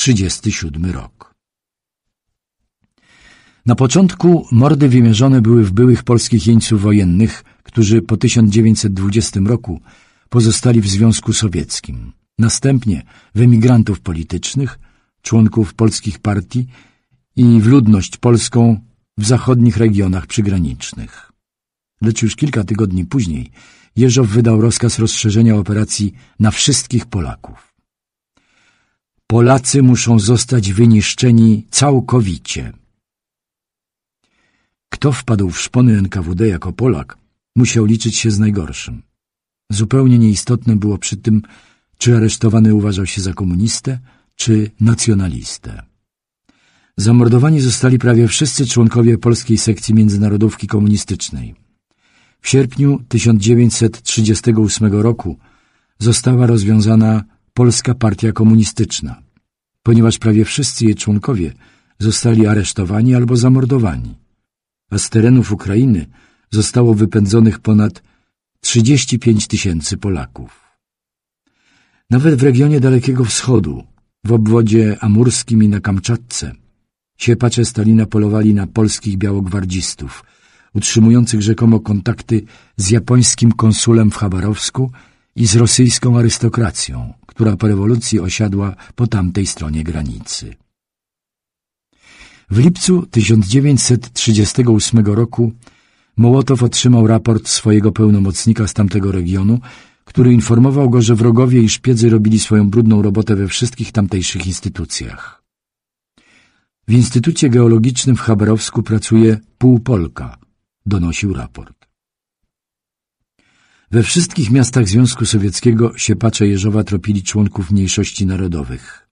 1937 rok. Na początku mordy wymierzone były w byłych polskich jeńców wojennych, którzy po 1920 roku pozostali w Związku Sowieckim. Następnie w emigrantów politycznych, członków polskich partii i w ludność polską w zachodnich regionach przygranicznych. Lecz już kilka tygodni później Jeżow wydał rozkaz rozszerzenia operacji na wszystkich Polaków. Polacy muszą zostać wyniszczeni całkowicie. Kto wpadł w szpony NKWD jako Polak, musiał liczyć się z najgorszym. Zupełnie nieistotne było przy tym, czy aresztowany uważał się za komunistę, czy nacjonalistę. Zamordowani zostali prawie wszyscy członkowie polskiej sekcji międzynarodówki komunistycznej. W sierpniu 1938 roku została rozwiązana Polska Partia Komunistyczna, ponieważ prawie wszyscy jej członkowie zostali aresztowani albo zamordowani, a z terenów Ukrainy zostało wypędzonych ponad 35 tysięcy Polaków. Nawet w regionie Dalekiego Wschodu, w obwodzie amurskim i na Kamczatce, siepacze Stalina polowali na polskich białogwardzistów, utrzymujących rzekomo kontakty z japońskim konsulem w Chabarowsku – i z rosyjską arystokracją, która po rewolucji osiadła po tamtej stronie granicy. W lipcu 1938 roku Mołotow otrzymał raport swojego pełnomocnika z tamtego regionu, który informował go, że wrogowie i szpiedzy robili swoją brudną robotę we wszystkich tamtejszych instytucjach. W Instytucie Geologicznym w Chabarowsku pracuje pół Polka, donosił raport. We wszystkich miastach Związku Sowieckiego siepacze Jeżowa tropili członków mniejszości narodowych.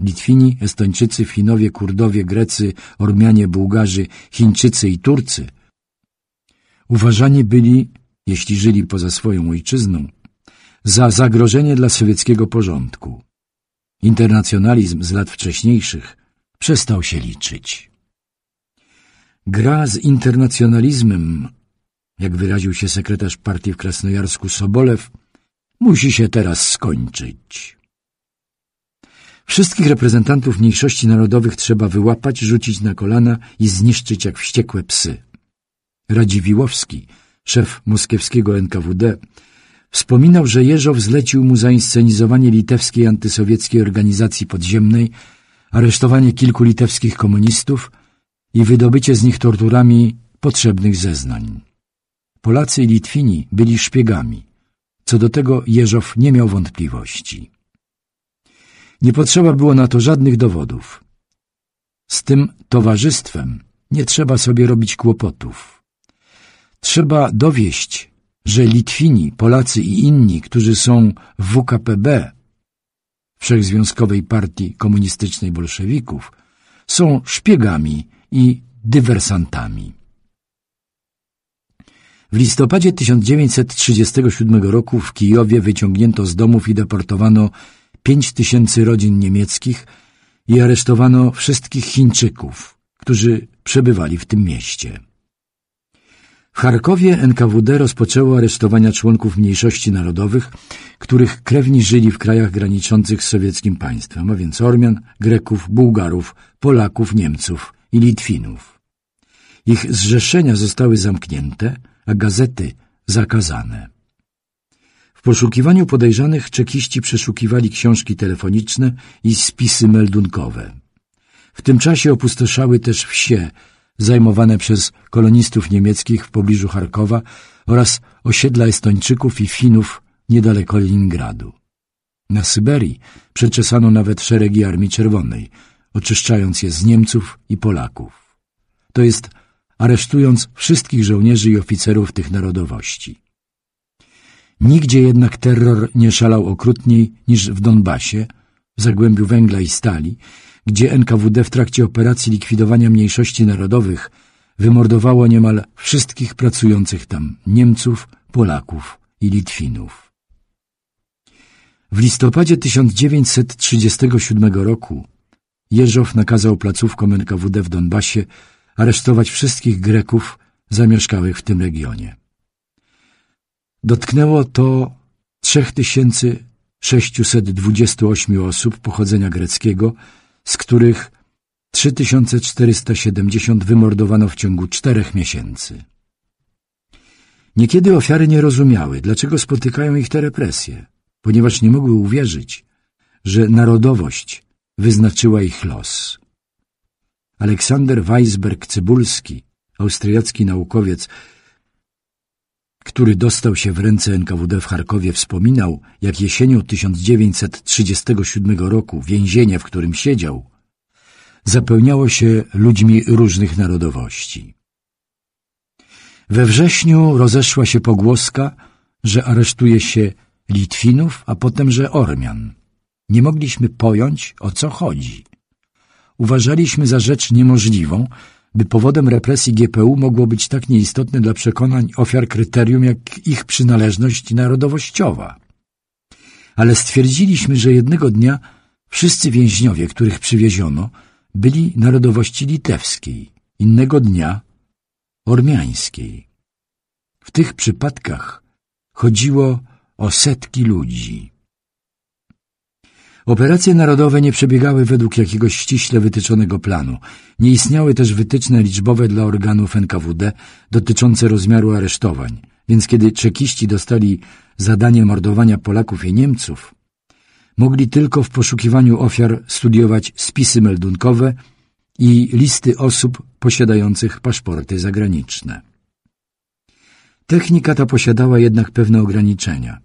Litwini, Estończycy, Finowie, Kurdowie, Grecy, Ormianie, Bułgarzy, Chińczycy i Turcy uważani byli, jeśli żyli poza swoją ojczyzną, za zagrożenie dla sowieckiego porządku. Internacjonalizm z lat wcześniejszych przestał się liczyć. Gra z internacjonalizmem jak wyraził się sekretarz partii w Krasnojarsku Sobolew, musi się teraz skończyć. Wszystkich reprezentantów mniejszości narodowych trzeba wyłapać, rzucić na kolana i zniszczyć jak wściekłe psy. Radziwiłowski, szef moskiewskiego NKWD, wspominał, że Jeżow zlecił mu zainscenizowanie litewskiej antysowieckiej organizacji podziemnej, aresztowanie kilku litewskich komunistów i wydobycie z nich torturami potrzebnych zeznań. Polacy i Litwini byli szpiegami. Co do tego Jeżow nie miał wątpliwości. Nie potrzeba było na to żadnych dowodów. Z tym towarzystwem nie trzeba sobie robić kłopotów. Trzeba dowieść, że Litwini, Polacy i inni, którzy są w WKPB, Wszechzwiązkowej Partii Komunistycznej Bolszewików, są szpiegami i dywersantami. W listopadzie 1937 roku w Kijowie wyciągnięto z domów i deportowano 5 tysięcy rodzin niemieckich i aresztowano wszystkich Chińczyków, którzy przebywali w tym mieście. W Charkowie NKWD rozpoczęło aresztowania członków mniejszości narodowych, których krewni żyli w krajach graniczących z sowieckim państwem, a więc Ormian, Greków, Bułgarów, Polaków, Niemców i Litwinów. Ich zrzeszenia zostały zamknięte – a gazety zakazane. W poszukiwaniu podejrzanych czekiści przeszukiwali książki telefoniczne i spisy meldunkowe. W tym czasie opustoszały też wsie zajmowane przez kolonistów niemieckich w pobliżu Charkowa oraz osiedla Estończyków i Finów niedaleko Leningradu. Na Syberii przeczesano nawet szeregi Armii Czerwonej, oczyszczając je z Niemców i Polaków. To jest aresztując wszystkich żołnierzy i oficerów tych narodowości. Nigdzie jednak terror nie szalał okrutniej niż w Donbasie, w zagłębiu węgla i stali, gdzie NKWD w trakcie operacji likwidowania mniejszości narodowych wymordowało niemal wszystkich pracujących tam Niemców, Polaków i Litwinów. W listopadzie 1937 roku Jeżow nakazał placówkom NKWD w Donbasie aresztować wszystkich Greków zamieszkałych w tym regionie. Dotknęło to 3628 osób pochodzenia greckiego, z których 3470 wymordowano w ciągu czterech miesięcy. Niekiedy ofiary nie rozumiały, dlaczego spotykają ich te represje, ponieważ nie mogły uwierzyć, że narodowość wyznaczyła ich los. Aleksander Weisberg-Cybulski, austriacki naukowiec, który dostał się w ręce NKWD w Charkowie, wspominał, jak jesienią 1937 roku więzienie, w którym siedział, zapełniało się ludźmi różnych narodowości. We wrześniu rozeszła się pogłoska, że aresztuje się Litwinów, a potem, że Ormian. Nie mogliśmy pojąć, o co chodzi uważaliśmy za rzecz niemożliwą, by powodem represji GPU mogło być tak nieistotne dla przekonań ofiar kryterium jak ich przynależność narodowościowa. Ale stwierdziliśmy, że jednego dnia wszyscy więźniowie, których przywieziono, byli narodowości litewskiej, innego dnia ormiańskiej. W tych przypadkach chodziło o setki ludzi. Operacje narodowe nie przebiegały według jakiegoś ściśle wytyczonego planu. Nie istniały też wytyczne liczbowe dla organów NKWD dotyczące rozmiaru aresztowań, więc kiedy czekiści dostali zadanie mordowania Polaków i Niemców, mogli tylko w poszukiwaniu ofiar studiować spisy meldunkowe i listy osób posiadających paszporty zagraniczne. Technika ta posiadała jednak pewne ograniczenia,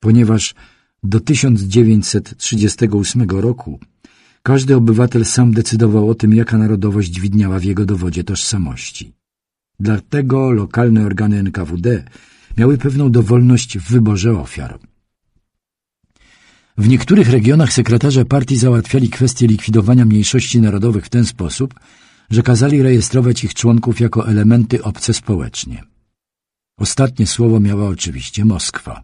ponieważ do 1938 roku każdy obywatel sam decydował o tym, jaka narodowość widniała w jego dowodzie tożsamości. Dlatego lokalne organy NKWD miały pewną dowolność w wyborze ofiar. W niektórych regionach sekretarze partii załatwiali kwestie likwidowania mniejszości narodowych w ten sposób, że kazali rejestrować ich członków jako elementy obce społecznie. Ostatnie słowo miała oczywiście Moskwa.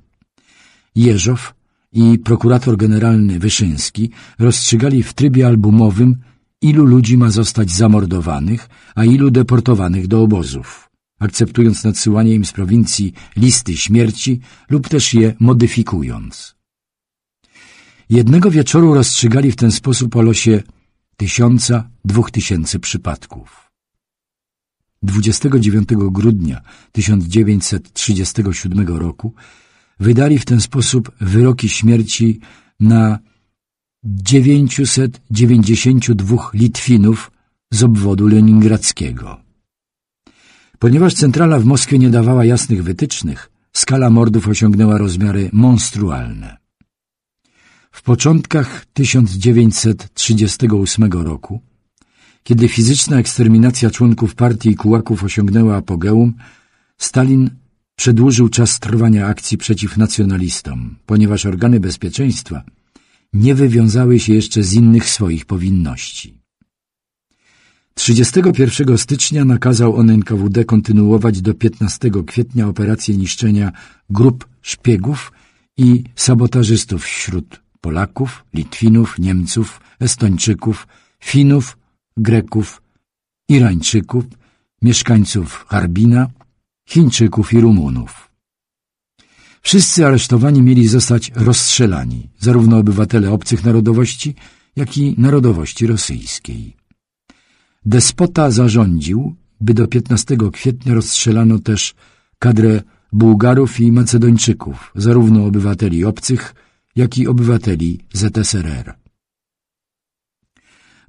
Jeżow i prokurator generalny Wyszyński rozstrzygali w trybie albumowym, ilu ludzi ma zostać zamordowanych, a ilu deportowanych do obozów, akceptując nadsyłanie im z prowincji listy śmierci lub też je modyfikując. Jednego wieczoru rozstrzygali w ten sposób o losie tysiąca, dwóch tysięcy przypadków. 29 grudnia 1937 roku wydali w ten sposób wyroki śmierci na 992 Litwinów z obwodu leningradzkiego. Ponieważ centrala w Moskwie nie dawała jasnych wytycznych, skala mordów osiągnęła rozmiary monstrualne. W początkach 1938 roku, kiedy fizyczna eksterminacja członków partii i kułaków osiągnęła apogeum, Stalin przedłużył czas trwania akcji przeciw nacjonalistom, ponieważ organy bezpieczeństwa nie wywiązały się jeszcze z innych swoich powinności. 31 stycznia nakazał on NKWD kontynuować do 15 kwietnia operację niszczenia grup szpiegów i sabotażystów wśród Polaków, Litwinów, Niemców, Estończyków, Finów, Greków, Irańczyków, mieszkańców Harbina, Chińczyków i Rumunów. Wszyscy aresztowani mieli zostać rozstrzelani, zarówno obywatele obcych narodowości, jak i narodowości rosyjskiej. Despota zarządził, by do 15 kwietnia rozstrzelano też kadrę Bułgarów i Macedończyków, zarówno obywateli obcych, jak i obywateli ZSRR.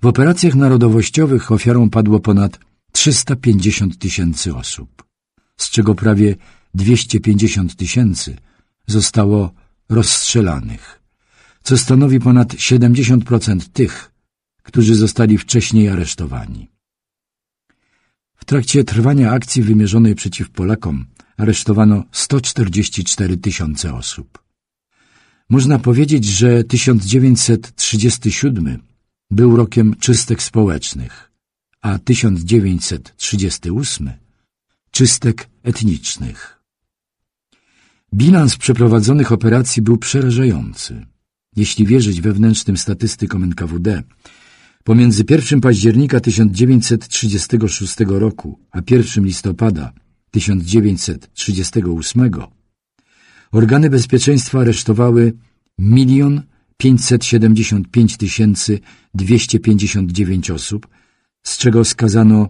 W operacjach narodowościowych ofiarą padło ponad 350 tysięcy osób z czego prawie 250 tysięcy zostało rozstrzelanych, co stanowi ponad 70% tych, którzy zostali wcześniej aresztowani. W trakcie trwania akcji wymierzonej przeciw Polakom aresztowano 144 tysiące osób. Można powiedzieć, że 1937 był rokiem czystek społecznych, a 1938 czystek etnicznych. Bilans przeprowadzonych operacji był przerażający. Jeśli wierzyć wewnętrznym statystykom NKWD, pomiędzy 1 października 1936 roku a 1 listopada 1938 organy bezpieczeństwa aresztowały 1 575 259 osób, z czego skazano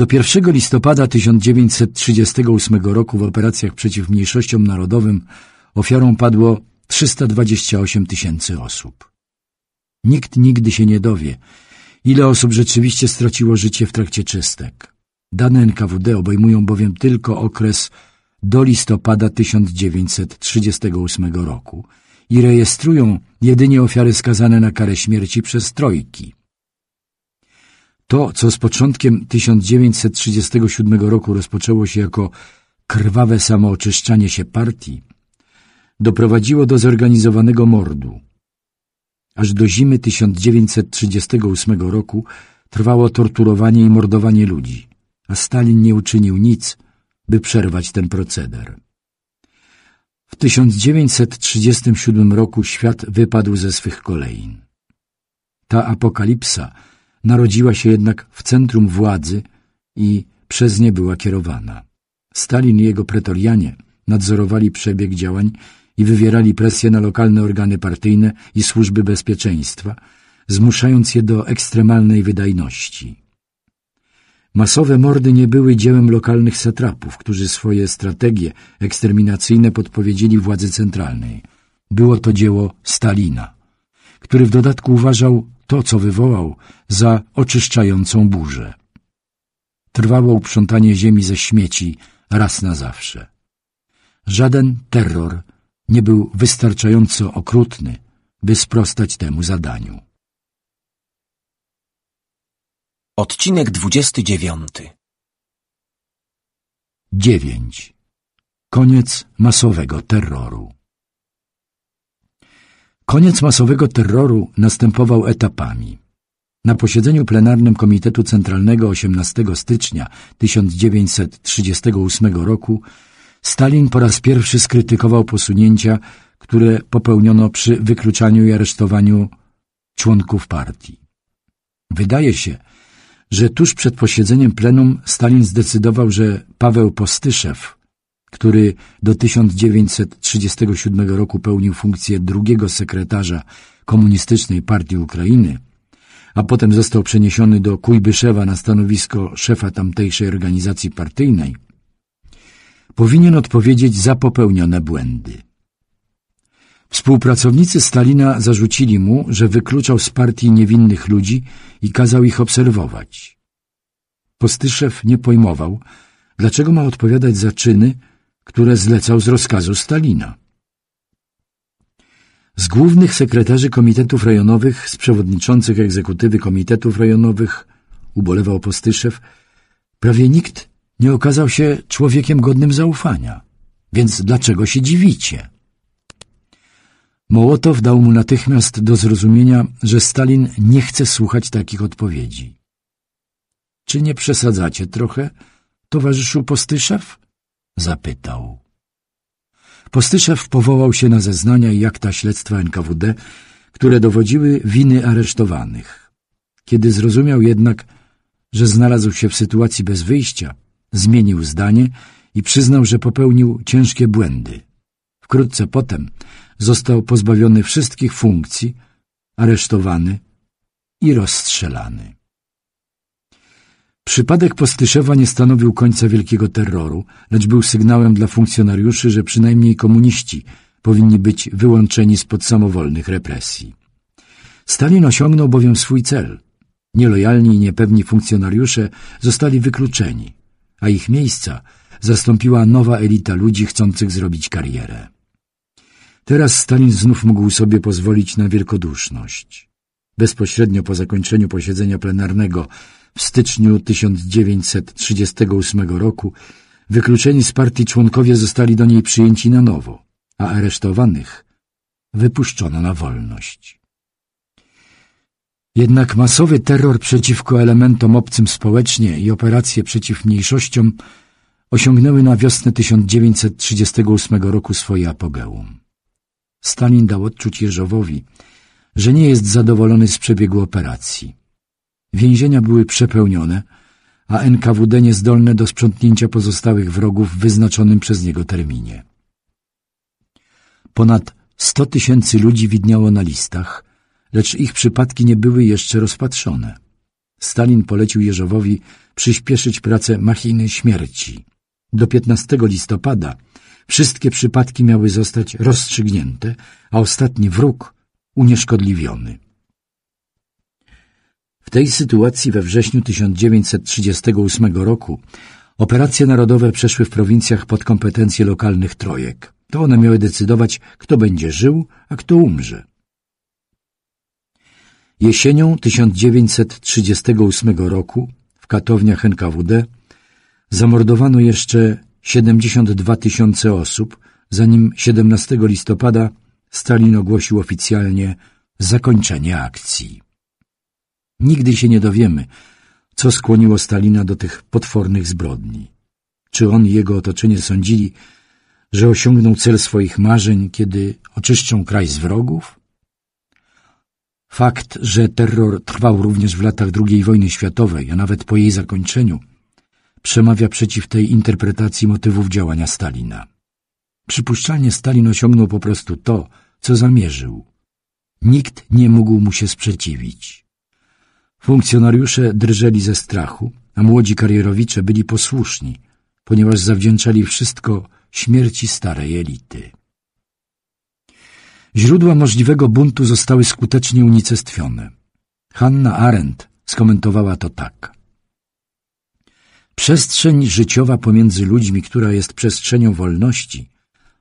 Do 1 listopada 1938 roku w operacjach przeciw mniejszościom narodowym ofiarą padło 328 tysięcy osób. Nikt nigdy się nie dowie, ile osób rzeczywiście straciło życie w trakcie czystek. Dane NKWD obejmują bowiem tylko okres do listopada 1938 roku i rejestrują jedynie ofiary skazane na karę śmierci przez trojki. To, co z początkiem 1937 roku rozpoczęło się jako krwawe samooczyszczanie się partii, doprowadziło do zorganizowanego mordu. Aż do zimy 1938 roku trwało torturowanie i mordowanie ludzi, a Stalin nie uczynił nic, by przerwać ten proceder. W 1937 roku świat wypadł ze swych kolei. Ta apokalipsa – Narodziła się jednak w centrum władzy i przez nie była kierowana. Stalin i jego pretorianie nadzorowali przebieg działań i wywierali presję na lokalne organy partyjne i służby bezpieczeństwa, zmuszając je do ekstremalnej wydajności. Masowe mordy nie były dziełem lokalnych satrapów, którzy swoje strategie eksterminacyjne podpowiedzieli władzy centralnej. Było to dzieło Stalina, który w dodatku uważał to, co wywołał, za oczyszczającą burzę. Trwało uprzątanie ziemi ze śmieci raz na zawsze. Żaden terror nie był wystarczająco okrutny, by sprostać temu zadaniu. Odcinek 29 9. Koniec masowego terroru Koniec masowego terroru następował etapami. Na posiedzeniu plenarnym Komitetu Centralnego 18 stycznia 1938 roku Stalin po raz pierwszy skrytykował posunięcia, które popełniono przy wykluczaniu i aresztowaniu członków partii. Wydaje się, że tuż przed posiedzeniem plenum Stalin zdecydował, że Paweł Postyszew, który do 1937 roku pełnił funkcję drugiego sekretarza Komunistycznej Partii Ukrainy, a potem został przeniesiony do Kujbyszewa na stanowisko szefa tamtejszej organizacji partyjnej, powinien odpowiedzieć za popełnione błędy. Współpracownicy Stalina zarzucili mu, że wykluczał z partii niewinnych ludzi i kazał ich obserwować. Postyszew nie pojmował, dlaczego ma odpowiadać za czyny, które zlecał z rozkazu Stalina. Z głównych sekretarzy komitetów rejonowych, z przewodniczących egzekutywy komitetów rejonowych, ubolewał Postyszew, prawie nikt nie okazał się człowiekiem godnym zaufania. Więc dlaczego się dziwicie? Mołotow dał mu natychmiast do zrozumienia, że Stalin nie chce słuchać takich odpowiedzi. Czy nie przesadzacie trochę, towarzyszu Postyszew? zapytał. Postyszew powołał się na zeznania i akta śledztwa NKWD, które dowodziły winy aresztowanych. Kiedy zrozumiał jednak, że znalazł się w sytuacji bez wyjścia, zmienił zdanie i przyznał, że popełnił ciężkie błędy. Wkrótce potem został pozbawiony wszystkich funkcji, aresztowany i rozstrzelany. Przypadek Postyszewa nie stanowił końca wielkiego terroru, lecz był sygnałem dla funkcjonariuszy, że przynajmniej komuniści powinni być wyłączeni spod samowolnych represji. Stalin osiągnął bowiem swój cel. Nielojalni i niepewni funkcjonariusze zostali wykluczeni, a ich miejsca zastąpiła nowa elita ludzi chcących zrobić karierę. Teraz Stalin znów mógł sobie pozwolić na wielkoduszność. Bezpośrednio po zakończeniu posiedzenia plenarnego w styczniu 1938 roku wykluczeni z partii członkowie zostali do niej przyjęci na nowo, a aresztowanych wypuszczono na wolność. Jednak masowy terror przeciwko elementom obcym społecznie i operacje przeciw mniejszościom osiągnęły na wiosnę 1938 roku swoje apogeum. Stalin dał odczuć Jerzowowi, że nie jest zadowolony z przebiegu operacji. Więzienia były przepełnione, a NKWD niezdolne do sprzątnięcia pozostałych wrogów w wyznaczonym przez niego terminie. Ponad 100 tysięcy ludzi widniało na listach, lecz ich przypadki nie były jeszcze rozpatrzone. Stalin polecił Jeżowowi przyspieszyć pracę machiny śmierci. Do 15 listopada wszystkie przypadki miały zostać rozstrzygnięte, a ostatni wróg unieszkodliwiony. W tej sytuacji we wrześniu 1938 roku operacje narodowe przeszły w prowincjach pod kompetencje lokalnych trojek. To one miały decydować, kto będzie żył, a kto umrze. Jesienią 1938 roku w katowniach NKWD zamordowano jeszcze 72 tysiące osób, zanim 17 listopada Stalin ogłosił oficjalnie zakończenie akcji. Nigdy się nie dowiemy, co skłoniło Stalina do tych potwornych zbrodni. Czy on i jego otoczenie sądzili, że osiągną cel swoich marzeń, kiedy oczyszczą kraj z wrogów? Fakt, że terror trwał również w latach II wojny światowej, a nawet po jej zakończeniu, przemawia przeciw tej interpretacji motywów działania Stalina. Przypuszczalnie Stalin osiągnął po prostu to, co zamierzył. Nikt nie mógł mu się sprzeciwić. Funkcjonariusze drżeli ze strachu, a młodzi karierowicze byli posłuszni, ponieważ zawdzięczali wszystko śmierci starej elity. Źródła możliwego buntu zostały skutecznie unicestwione. Hanna Arendt skomentowała to tak. Przestrzeń życiowa pomiędzy ludźmi, która jest przestrzenią wolności,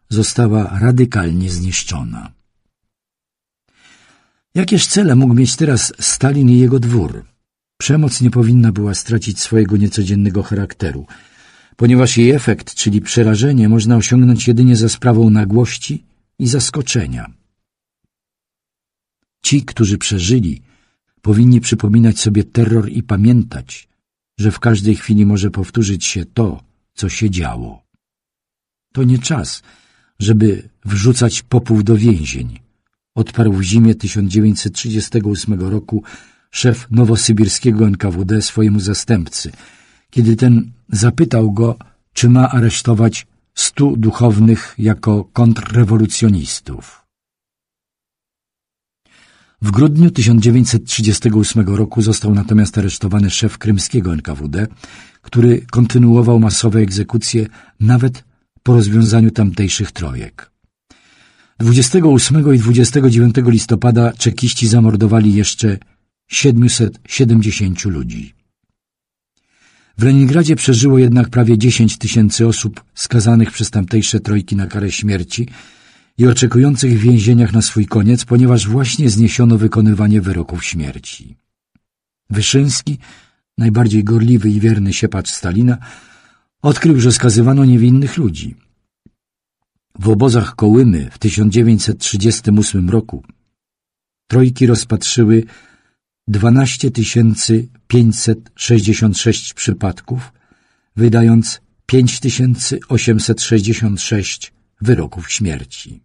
została radykalnie zniszczona. Jakież cele mógł mieć teraz Stalin i jego dwór? Przemoc nie powinna była stracić swojego niecodziennego charakteru, ponieważ jej efekt, czyli przerażenie, można osiągnąć jedynie za sprawą nagłości i zaskoczenia. Ci, którzy przeżyli, powinni przypominać sobie terror i pamiętać, że w każdej chwili może powtórzyć się to, co się działo. To nie czas, żeby wrzucać popół do więzień, odparł w zimie 1938 roku szef nowosybirskiego NKWD swojemu zastępcy, kiedy ten zapytał go, czy ma aresztować stu duchownych jako kontrrewolucjonistów. W grudniu 1938 roku został natomiast aresztowany szef krymskiego NKWD, który kontynuował masowe egzekucje nawet po rozwiązaniu tamtejszych trojek. 28 i 29 listopada czekiści zamordowali jeszcze 770 ludzi. W Leningradzie przeżyło jednak prawie 10 tysięcy osób skazanych przez tamtejsze trojki na karę śmierci i oczekujących w więzieniach na swój koniec, ponieważ właśnie zniesiono wykonywanie wyroków śmierci. Wyszyński, najbardziej gorliwy i wierny siepacz Stalina, odkrył, że skazywano niewinnych ludzi – w obozach Kołymy w 1938 roku trojki rozpatrzyły 12 566 przypadków, wydając 5866 wyroków śmierci.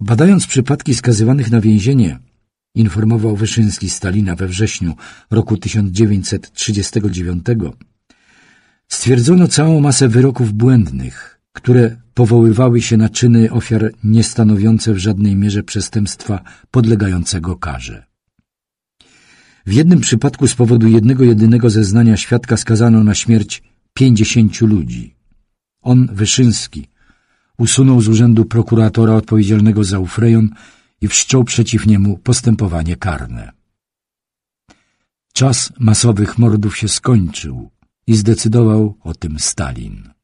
Badając przypadki skazywanych na więzienie, informował Wyszyński Stalina we wrześniu roku 1939, stwierdzono całą masę wyroków błędnych – które powoływały się na czyny ofiar niestanowiące w żadnej mierze przestępstwa podlegającego karze. W jednym przypadku z powodu jednego jedynego zeznania świadka skazano na śmierć pięćdziesięciu ludzi. On, Wyszyński, usunął z urzędu prokuratora odpowiedzialnego za Ufrejon i wszczął przeciw niemu postępowanie karne. Czas masowych mordów się skończył i zdecydował o tym Stalin.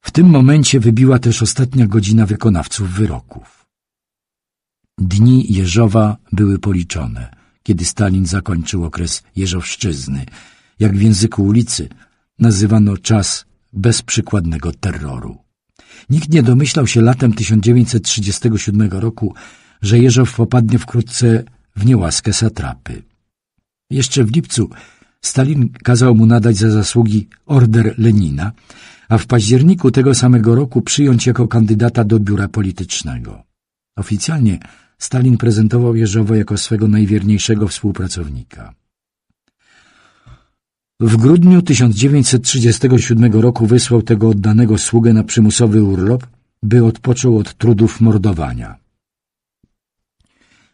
W tym momencie wybiła też ostatnia godzina wykonawców wyroków. Dni Jeżowa były policzone, kiedy Stalin zakończył okres Jeżowszczyzny, jak w języku ulicy nazywano czas bezprzykładnego terroru. Nikt nie domyślał się latem 1937 roku, że Jeżow popadnie wkrótce w niełaskę satrapy. Jeszcze w lipcu Stalin kazał mu nadać za zasługi order Lenina, a w październiku tego samego roku przyjąć jako kandydata do biura politycznego. Oficjalnie Stalin prezentował Jeżowo jako swego najwierniejszego współpracownika. W grudniu 1937 roku wysłał tego oddanego sługę na przymusowy urlop, by odpoczął od trudów mordowania.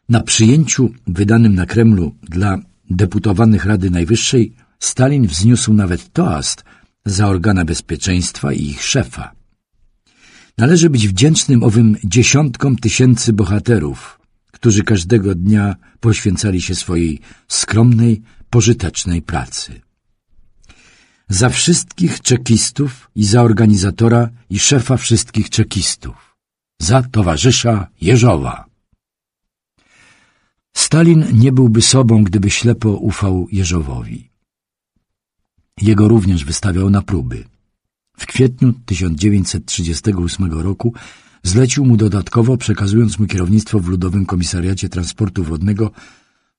Na przyjęciu wydanym na Kremlu dla deputowanych Rady Najwyższej Stalin wzniósł nawet toast – za organa bezpieczeństwa i ich szefa. Należy być wdzięcznym owym dziesiątkom tysięcy bohaterów, którzy każdego dnia poświęcali się swojej skromnej, pożytecznej pracy. Za wszystkich czekistów i za organizatora i szefa wszystkich czekistów. Za towarzysza Jeżowa. Stalin nie byłby sobą, gdyby ślepo ufał Jeżowowi. Jego również wystawiał na próby. W kwietniu 1938 roku zlecił mu dodatkowo, przekazując mu kierownictwo w Ludowym Komisariacie Transportu Wodnego,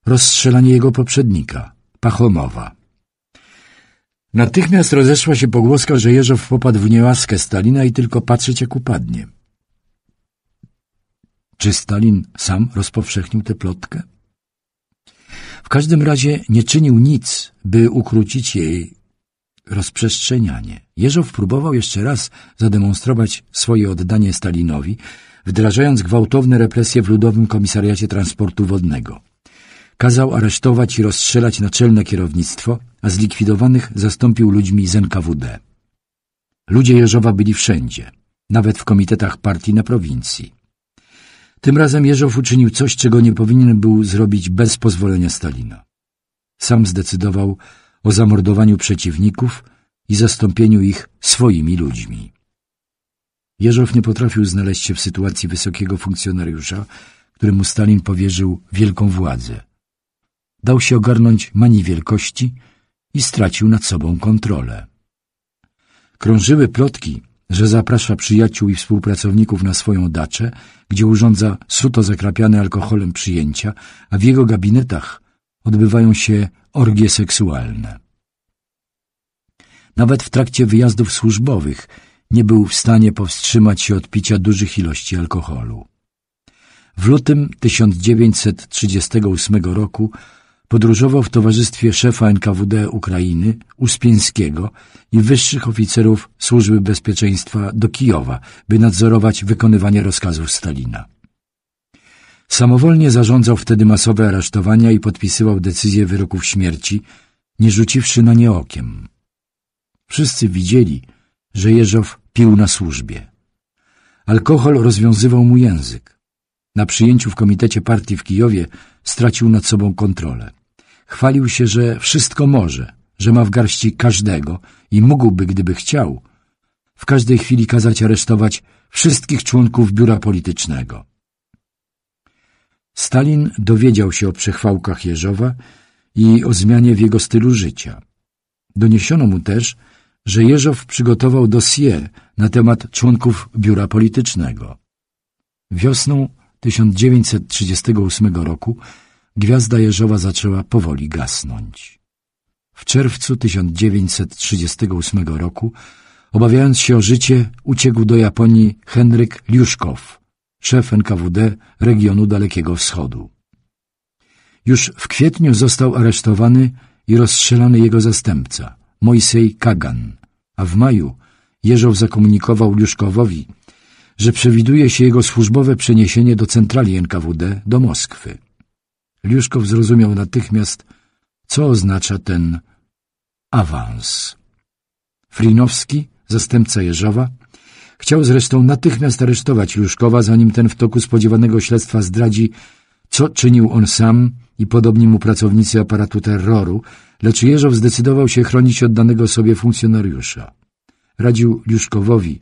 rozstrzelanie jego poprzednika, Pachomowa. Natychmiast rozeszła się pogłoska, że Jeżow popadł w niełaskę Stalina i tylko patrzeć jak upadnie. Czy Stalin sam rozpowszechnił tę plotkę? W każdym razie nie czynił nic, by ukrócić jej rozprzestrzenianie. Jeżow próbował jeszcze raz zademonstrować swoje oddanie Stalinowi, wdrażając gwałtowne represje w Ludowym Komisariacie Transportu Wodnego. Kazał aresztować i rozstrzelać naczelne kierownictwo, a zlikwidowanych zastąpił ludźmi z NKWD. Ludzie Jeżowa byli wszędzie, nawet w komitetach partii na prowincji. Tym razem Jeżow uczynił coś, czego nie powinien był zrobić bez pozwolenia Stalina. Sam zdecydował, o zamordowaniu przeciwników i zastąpieniu ich swoimi ludźmi. Jeżow nie potrafił znaleźć się w sytuacji wysokiego funkcjonariusza, któremu Stalin powierzył wielką władzę. Dał się ogarnąć manii wielkości i stracił nad sobą kontrolę. Krążyły plotki, że zaprasza przyjaciół i współpracowników na swoją daczę, gdzie urządza suto zakrapiane alkoholem przyjęcia, a w jego gabinetach odbywają się orgie seksualne. Nawet w trakcie wyjazdów służbowych nie był w stanie powstrzymać się od picia dużych ilości alkoholu. W lutym 1938 roku podróżował w towarzystwie szefa NKWD Ukrainy, Uspieńskiego i wyższych oficerów Służby Bezpieczeństwa do Kijowa, by nadzorować wykonywanie rozkazów Stalina. Samowolnie zarządzał wtedy masowe aresztowania i podpisywał decyzje wyroków śmierci, nie rzuciwszy na nie okiem. Wszyscy widzieli, że Jeżow pił na służbie. Alkohol rozwiązywał mu język. Na przyjęciu w komitecie partii w Kijowie stracił nad sobą kontrolę. Chwalił się, że wszystko może, że ma w garści każdego i mógłby, gdyby chciał, w każdej chwili kazać aresztować wszystkich członków biura politycznego. Stalin dowiedział się o przechwałkach Jeżowa i o zmianie w jego stylu życia. Doniesiono mu też, że Jeżow przygotował dossier na temat członków biura politycznego. Wiosną 1938 roku gwiazda Jeżowa zaczęła powoli gasnąć. W czerwcu 1938 roku, obawiając się o życie, uciekł do Japonii Henryk Liuszkow, szef NKWD regionu Dalekiego Wschodu. Już w kwietniu został aresztowany i rozstrzelany jego zastępca, Moisej Kagan, a w maju Jeżow zakomunikował Liuszkowowi, że przewiduje się jego służbowe przeniesienie do centrali NKWD do Moskwy. Liuszkow zrozumiał natychmiast, co oznacza ten awans. Frinowski, zastępca Jeżowa, Chciał zresztą natychmiast aresztować Juszkowa, zanim ten w toku spodziewanego śledztwa zdradzi, co czynił on sam i podobni mu pracownicy aparatu terroru, lecz Jerzow zdecydował się chronić oddanego sobie funkcjonariusza. Radził Juszkowowi,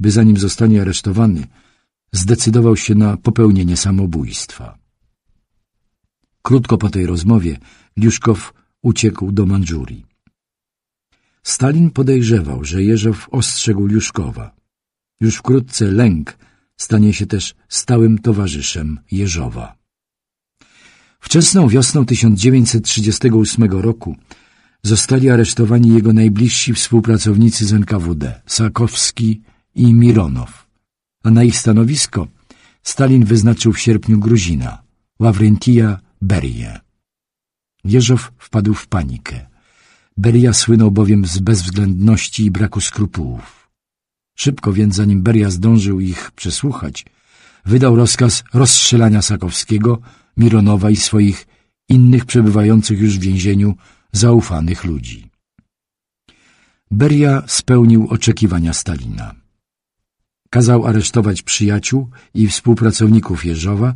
by zanim zostanie aresztowany, zdecydował się na popełnienie samobójstwa. Krótko po tej rozmowie Liuszkow uciekł do Mandżurii. Stalin podejrzewał, że Jerzow ostrzegł Liuszkowa. Już wkrótce lęk stanie się też stałym towarzyszem Jeżowa. Wczesną wiosną 1938 roku zostali aresztowani jego najbliżsi współpracownicy z NKWD, Sakowski i Mironow, a na ich stanowisko Stalin wyznaczył w sierpniu Gruzina, Ławryntija Berię. Jeżow wpadł w panikę. Beria słynął bowiem z bezwzględności i braku skrupułów. Szybko więc, zanim Beria zdążył ich przesłuchać, wydał rozkaz rozstrzelania Sakowskiego, Mironowa i swoich innych przebywających już w więzieniu zaufanych ludzi. Beria spełnił oczekiwania Stalina. Kazał aresztować przyjaciół i współpracowników Jeżowa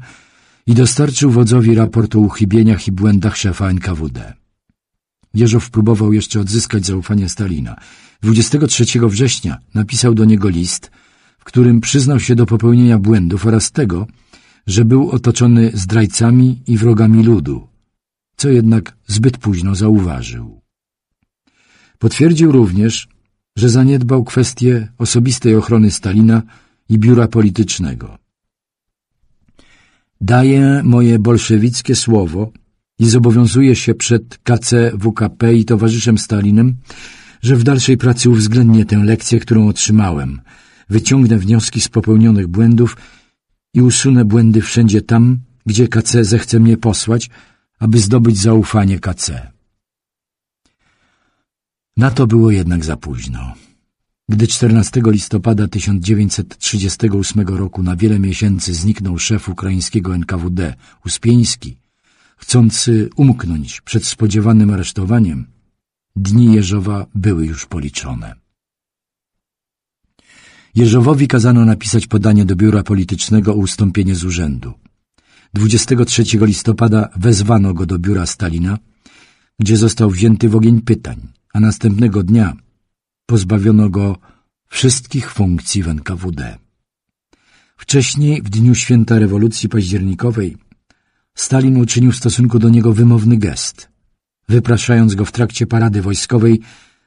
i dostarczył wodzowi raport o uchybieniach i błędach szefa NKWD. Jeżow próbował jeszcze odzyskać zaufanie Stalina – 23 września napisał do niego list, w którym przyznał się do popełnienia błędów oraz tego, że był otoczony zdrajcami i wrogami ludu, co jednak zbyt późno zauważył. Potwierdził również, że zaniedbał kwestię osobistej ochrony Stalina i biura politycznego. Daję moje bolszewickie słowo i zobowiązuję się przed KCWKP i towarzyszem Stalinem, że w dalszej pracy uwzględnię tę lekcję, którą otrzymałem, wyciągnę wnioski z popełnionych błędów i usunę błędy wszędzie tam, gdzie KC zechce mnie posłać, aby zdobyć zaufanie KC. Na to było jednak za późno. Gdy 14 listopada 1938 roku na wiele miesięcy zniknął szef ukraińskiego NKWD, Uspieński, chcący umknąć przed spodziewanym aresztowaniem, Dni Jerzowa były już policzone. Jerzowowi kazano napisać podanie do biura politycznego o ustąpienie z urzędu. 23 listopada wezwano go do biura Stalina, gdzie został wzięty w ogień pytań, a następnego dnia pozbawiono go wszystkich funkcji w NKWD. Wcześniej, w dniu święta rewolucji październikowej, Stalin uczynił w stosunku do niego wymowny gest – wypraszając go w trakcie parady wojskowej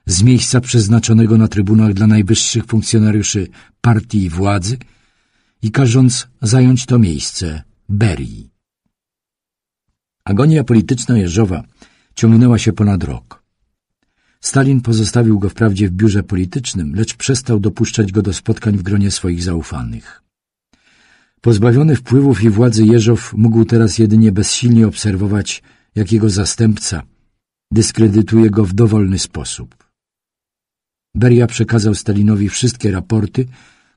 z miejsca przeznaczonego na trybunach dla najwyższych funkcjonariuszy partii i władzy i każąc zająć to miejsce Berii. Agonia polityczna Jeżowa ciągnęła się ponad rok. Stalin pozostawił go wprawdzie w biurze politycznym, lecz przestał dopuszczać go do spotkań w gronie swoich zaufanych. Pozbawiony wpływów i władzy Jeżow mógł teraz jedynie bezsilnie obserwować, jak jego zastępca – dyskredytuje go w dowolny sposób. Beria przekazał Stalinowi wszystkie raporty,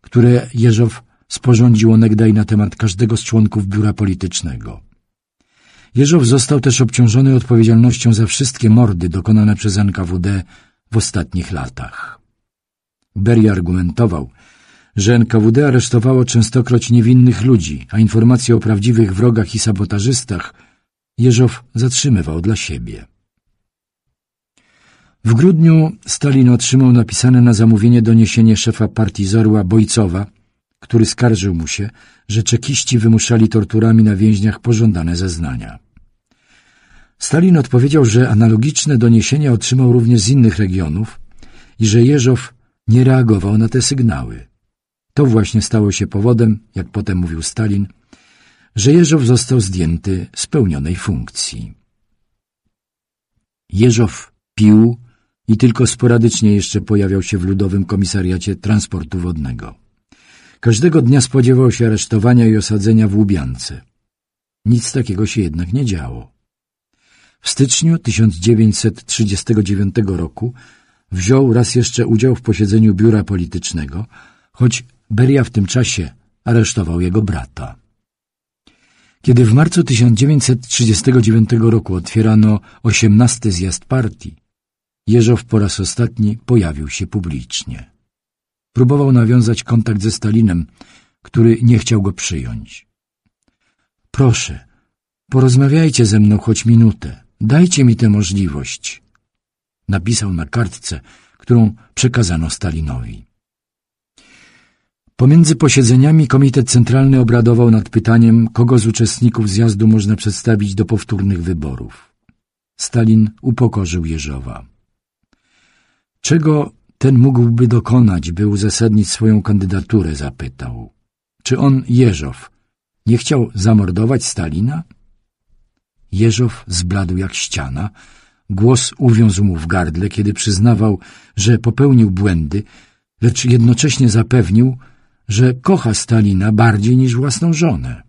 które Jeżow sporządził onegdaj na temat każdego z członków biura politycznego. Jeżow został też obciążony odpowiedzialnością za wszystkie mordy dokonane przez NKWD w ostatnich latach. Beria argumentował, że NKWD aresztowało częstokroć niewinnych ludzi, a informacje o prawdziwych wrogach i sabotażystach Jeżow zatrzymywał dla siebie. W grudniu Stalin otrzymał napisane na zamówienie doniesienie szefa partii Zorła Bojcowa, który skarżył mu się, że czekiści wymuszali torturami na więźniach pożądane zeznania. Stalin odpowiedział, że analogiczne doniesienia otrzymał również z innych regionów i że Jeżow nie reagował na te sygnały. To właśnie stało się powodem, jak potem mówił Stalin, że Jeżow został zdjęty z pełnionej funkcji. Jeżow pił, i tylko sporadycznie jeszcze pojawiał się w Ludowym Komisariacie Transportu Wodnego. Każdego dnia spodziewał się aresztowania i osadzenia w Łubiance. Nic takiego się jednak nie działo. W styczniu 1939 roku wziął raz jeszcze udział w posiedzeniu biura politycznego, choć Beria w tym czasie aresztował jego brata. Kiedy w marcu 1939 roku otwierano 18 zjazd partii, Jeżow po raz ostatni pojawił się publicznie. Próbował nawiązać kontakt ze Stalinem, który nie chciał go przyjąć. Proszę, porozmawiajcie ze mną choć minutę. Dajcie mi tę możliwość. Napisał na kartce, którą przekazano Stalinowi. Pomiędzy posiedzeniami Komitet Centralny obradował nad pytaniem, kogo z uczestników zjazdu można przedstawić do powtórnych wyborów. Stalin upokorzył Jeżowa. Czego ten mógłby dokonać, by uzasadnić swoją kandydaturę, zapytał. Czy on, Jeżow, nie chciał zamordować Stalina? Jeżow zbladł jak ściana, głos uwiązł mu w gardle, kiedy przyznawał, że popełnił błędy, lecz jednocześnie zapewnił, że kocha Stalina bardziej niż własną żonę.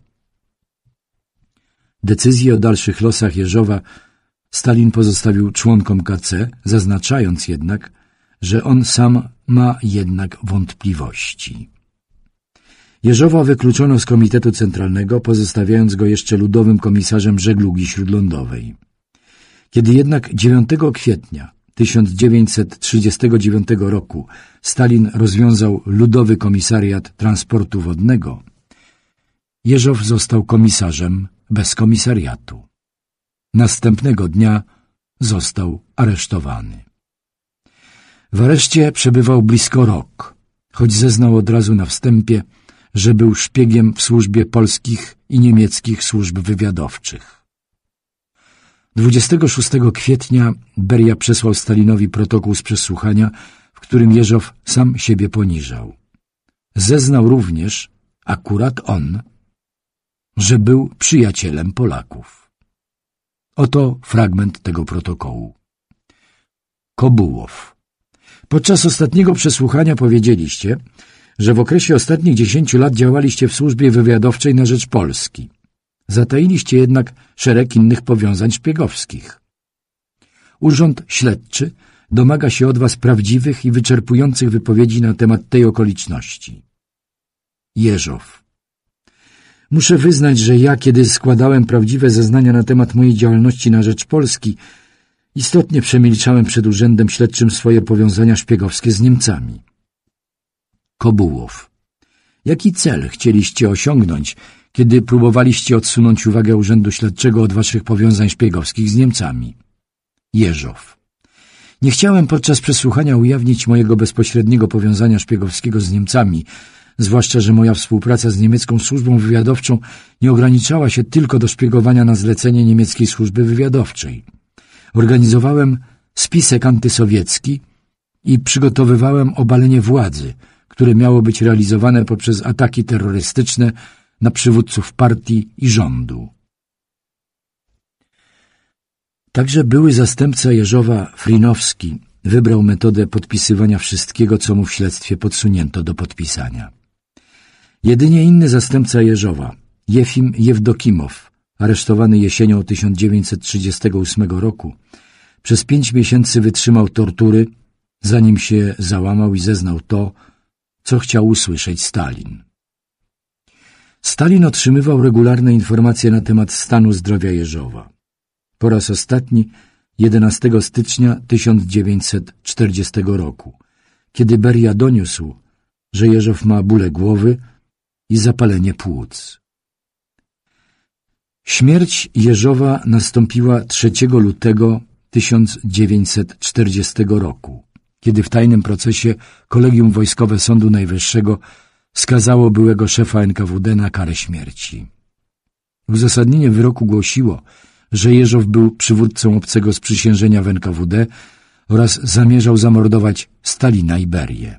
Decyzję o dalszych losach Jeżowa Stalin pozostawił członkom KC, zaznaczając jednak, że on sam ma jednak wątpliwości. Jeżowa wykluczono z Komitetu Centralnego, pozostawiając go jeszcze ludowym komisarzem żeglugi śródlądowej. Kiedy jednak 9 kwietnia 1939 roku Stalin rozwiązał Ludowy Komisariat Transportu Wodnego, Jeżow został komisarzem bez komisariatu. Następnego dnia został aresztowany. W areszcie przebywał blisko rok, choć zeznał od razu na wstępie, że był szpiegiem w służbie polskich i niemieckich służb wywiadowczych. 26 kwietnia Beria przesłał Stalinowi protokół z przesłuchania, w którym Jeżow sam siebie poniżał. Zeznał również, akurat on, że był przyjacielem Polaków. Oto fragment tego protokołu. Kobułow Podczas ostatniego przesłuchania powiedzieliście, że w okresie ostatnich dziesięciu lat działaliście w służbie wywiadowczej na rzecz Polski. Zatailiście jednak szereg innych powiązań szpiegowskich. Urząd Śledczy domaga się od was prawdziwych i wyczerpujących wypowiedzi na temat tej okoliczności. Jeżow Muszę wyznać, że ja, kiedy składałem prawdziwe zeznania na temat mojej działalności na rzecz Polski, Istotnie przemilczałem przed urzędem śledczym swoje powiązania szpiegowskie z Niemcami. Kobułow. Jaki cel chcieliście osiągnąć, kiedy próbowaliście odsunąć uwagę urzędu śledczego od waszych powiązań szpiegowskich z Niemcami? Jeżow. Nie chciałem podczas przesłuchania ujawnić mojego bezpośredniego powiązania szpiegowskiego z Niemcami, zwłaszcza, że moja współpraca z niemiecką służbą wywiadowczą nie ograniczała się tylko do szpiegowania na zlecenie niemieckiej służby wywiadowczej. Organizowałem spisek antysowiecki i przygotowywałem obalenie władzy, które miało być realizowane poprzez ataki terrorystyczne na przywódców partii i rządu. Także były zastępca Jerzowa Frinowski wybrał metodę podpisywania wszystkiego, co mu w śledztwie podsunięto do podpisania. Jedynie inny zastępca Jerzowa, Jefim Jewdokimow, aresztowany jesienią 1938 roku, przez pięć miesięcy wytrzymał tortury, zanim się załamał i zeznał to, co chciał usłyszeć Stalin. Stalin otrzymywał regularne informacje na temat stanu zdrowia Jeżowa. Po raz ostatni 11 stycznia 1940 roku, kiedy Beria doniósł, że Jeżow ma bóle głowy i zapalenie płuc. Śmierć Jeżowa nastąpiła 3 lutego 1940 roku, kiedy w tajnym procesie Kolegium Wojskowe Sądu Najwyższego skazało byłego szefa NKWD na karę śmierci. Uzasadnienie wyroku głosiło, że Jeżow był przywódcą obcego sprzysiężenia w NKWD oraz zamierzał zamordować Stalina i Berię.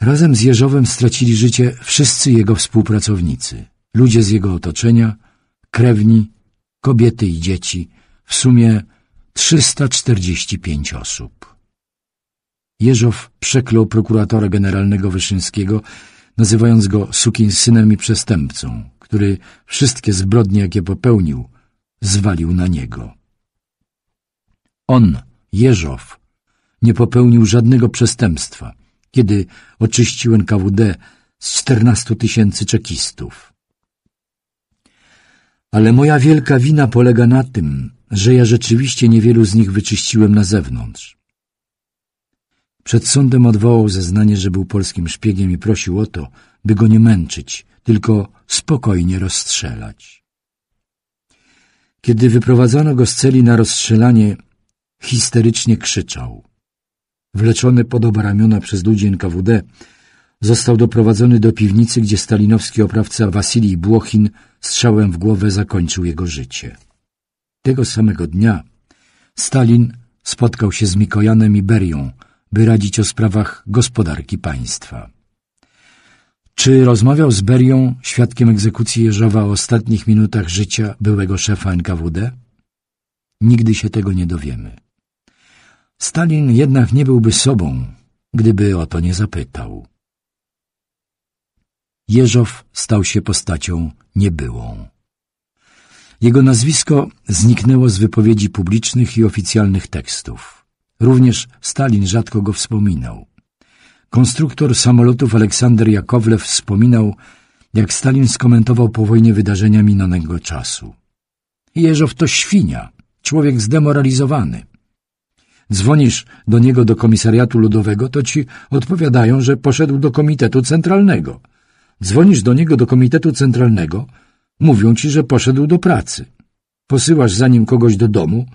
Razem z Jeżowem stracili życie wszyscy jego współpracownicy – ludzie z jego otoczenia, krewni, kobiety i dzieci, w sumie 345 osób. Jeżow przeklął prokuratora generalnego Wyszyńskiego, nazywając go synem i przestępcą, który wszystkie zbrodnie, jakie popełnił, zwalił na niego. On, Jeżow, nie popełnił żadnego przestępstwa, kiedy oczyścił NKWD z 14 tysięcy czekistów. Ale moja wielka wina polega na tym, że ja rzeczywiście niewielu z nich wyczyściłem na zewnątrz. Przed sądem odwołał zeznanie, że był polskim szpiegiem i prosił o to, by go nie męczyć, tylko spokojnie rozstrzelać. Kiedy wyprowadzano go z celi na rozstrzelanie, histerycznie krzyczał. Wleczony pod oba ramiona przez ludzi NKWD, został doprowadzony do piwnicy, gdzie stalinowski oprawca Wasilij Błochin strzałem w głowę zakończył jego życie. Tego samego dnia Stalin spotkał się z Mikojanem i Berią, by radzić o sprawach gospodarki państwa. Czy rozmawiał z Berią, świadkiem egzekucji Jeżowa o ostatnich minutach życia byłego szefa NKWD? Nigdy się tego nie dowiemy. Stalin jednak nie byłby sobą, gdyby o to nie zapytał. Jeżow stał się postacią niebyłą. Jego nazwisko zniknęło z wypowiedzi publicznych i oficjalnych tekstów. Również Stalin rzadko go wspominał. Konstruktor samolotów Aleksander Jakowlew wspominał, jak Stalin skomentował po wojnie wydarzenia minionego czasu. Jeżow to świnia, człowiek zdemoralizowany. Dzwonisz do niego do komisariatu ludowego, to ci odpowiadają, że poszedł do komitetu centralnego – Dzwonisz do niego do komitetu centralnego, mówią ci, że poszedł do pracy. Posyłasz za nim kogoś do domu,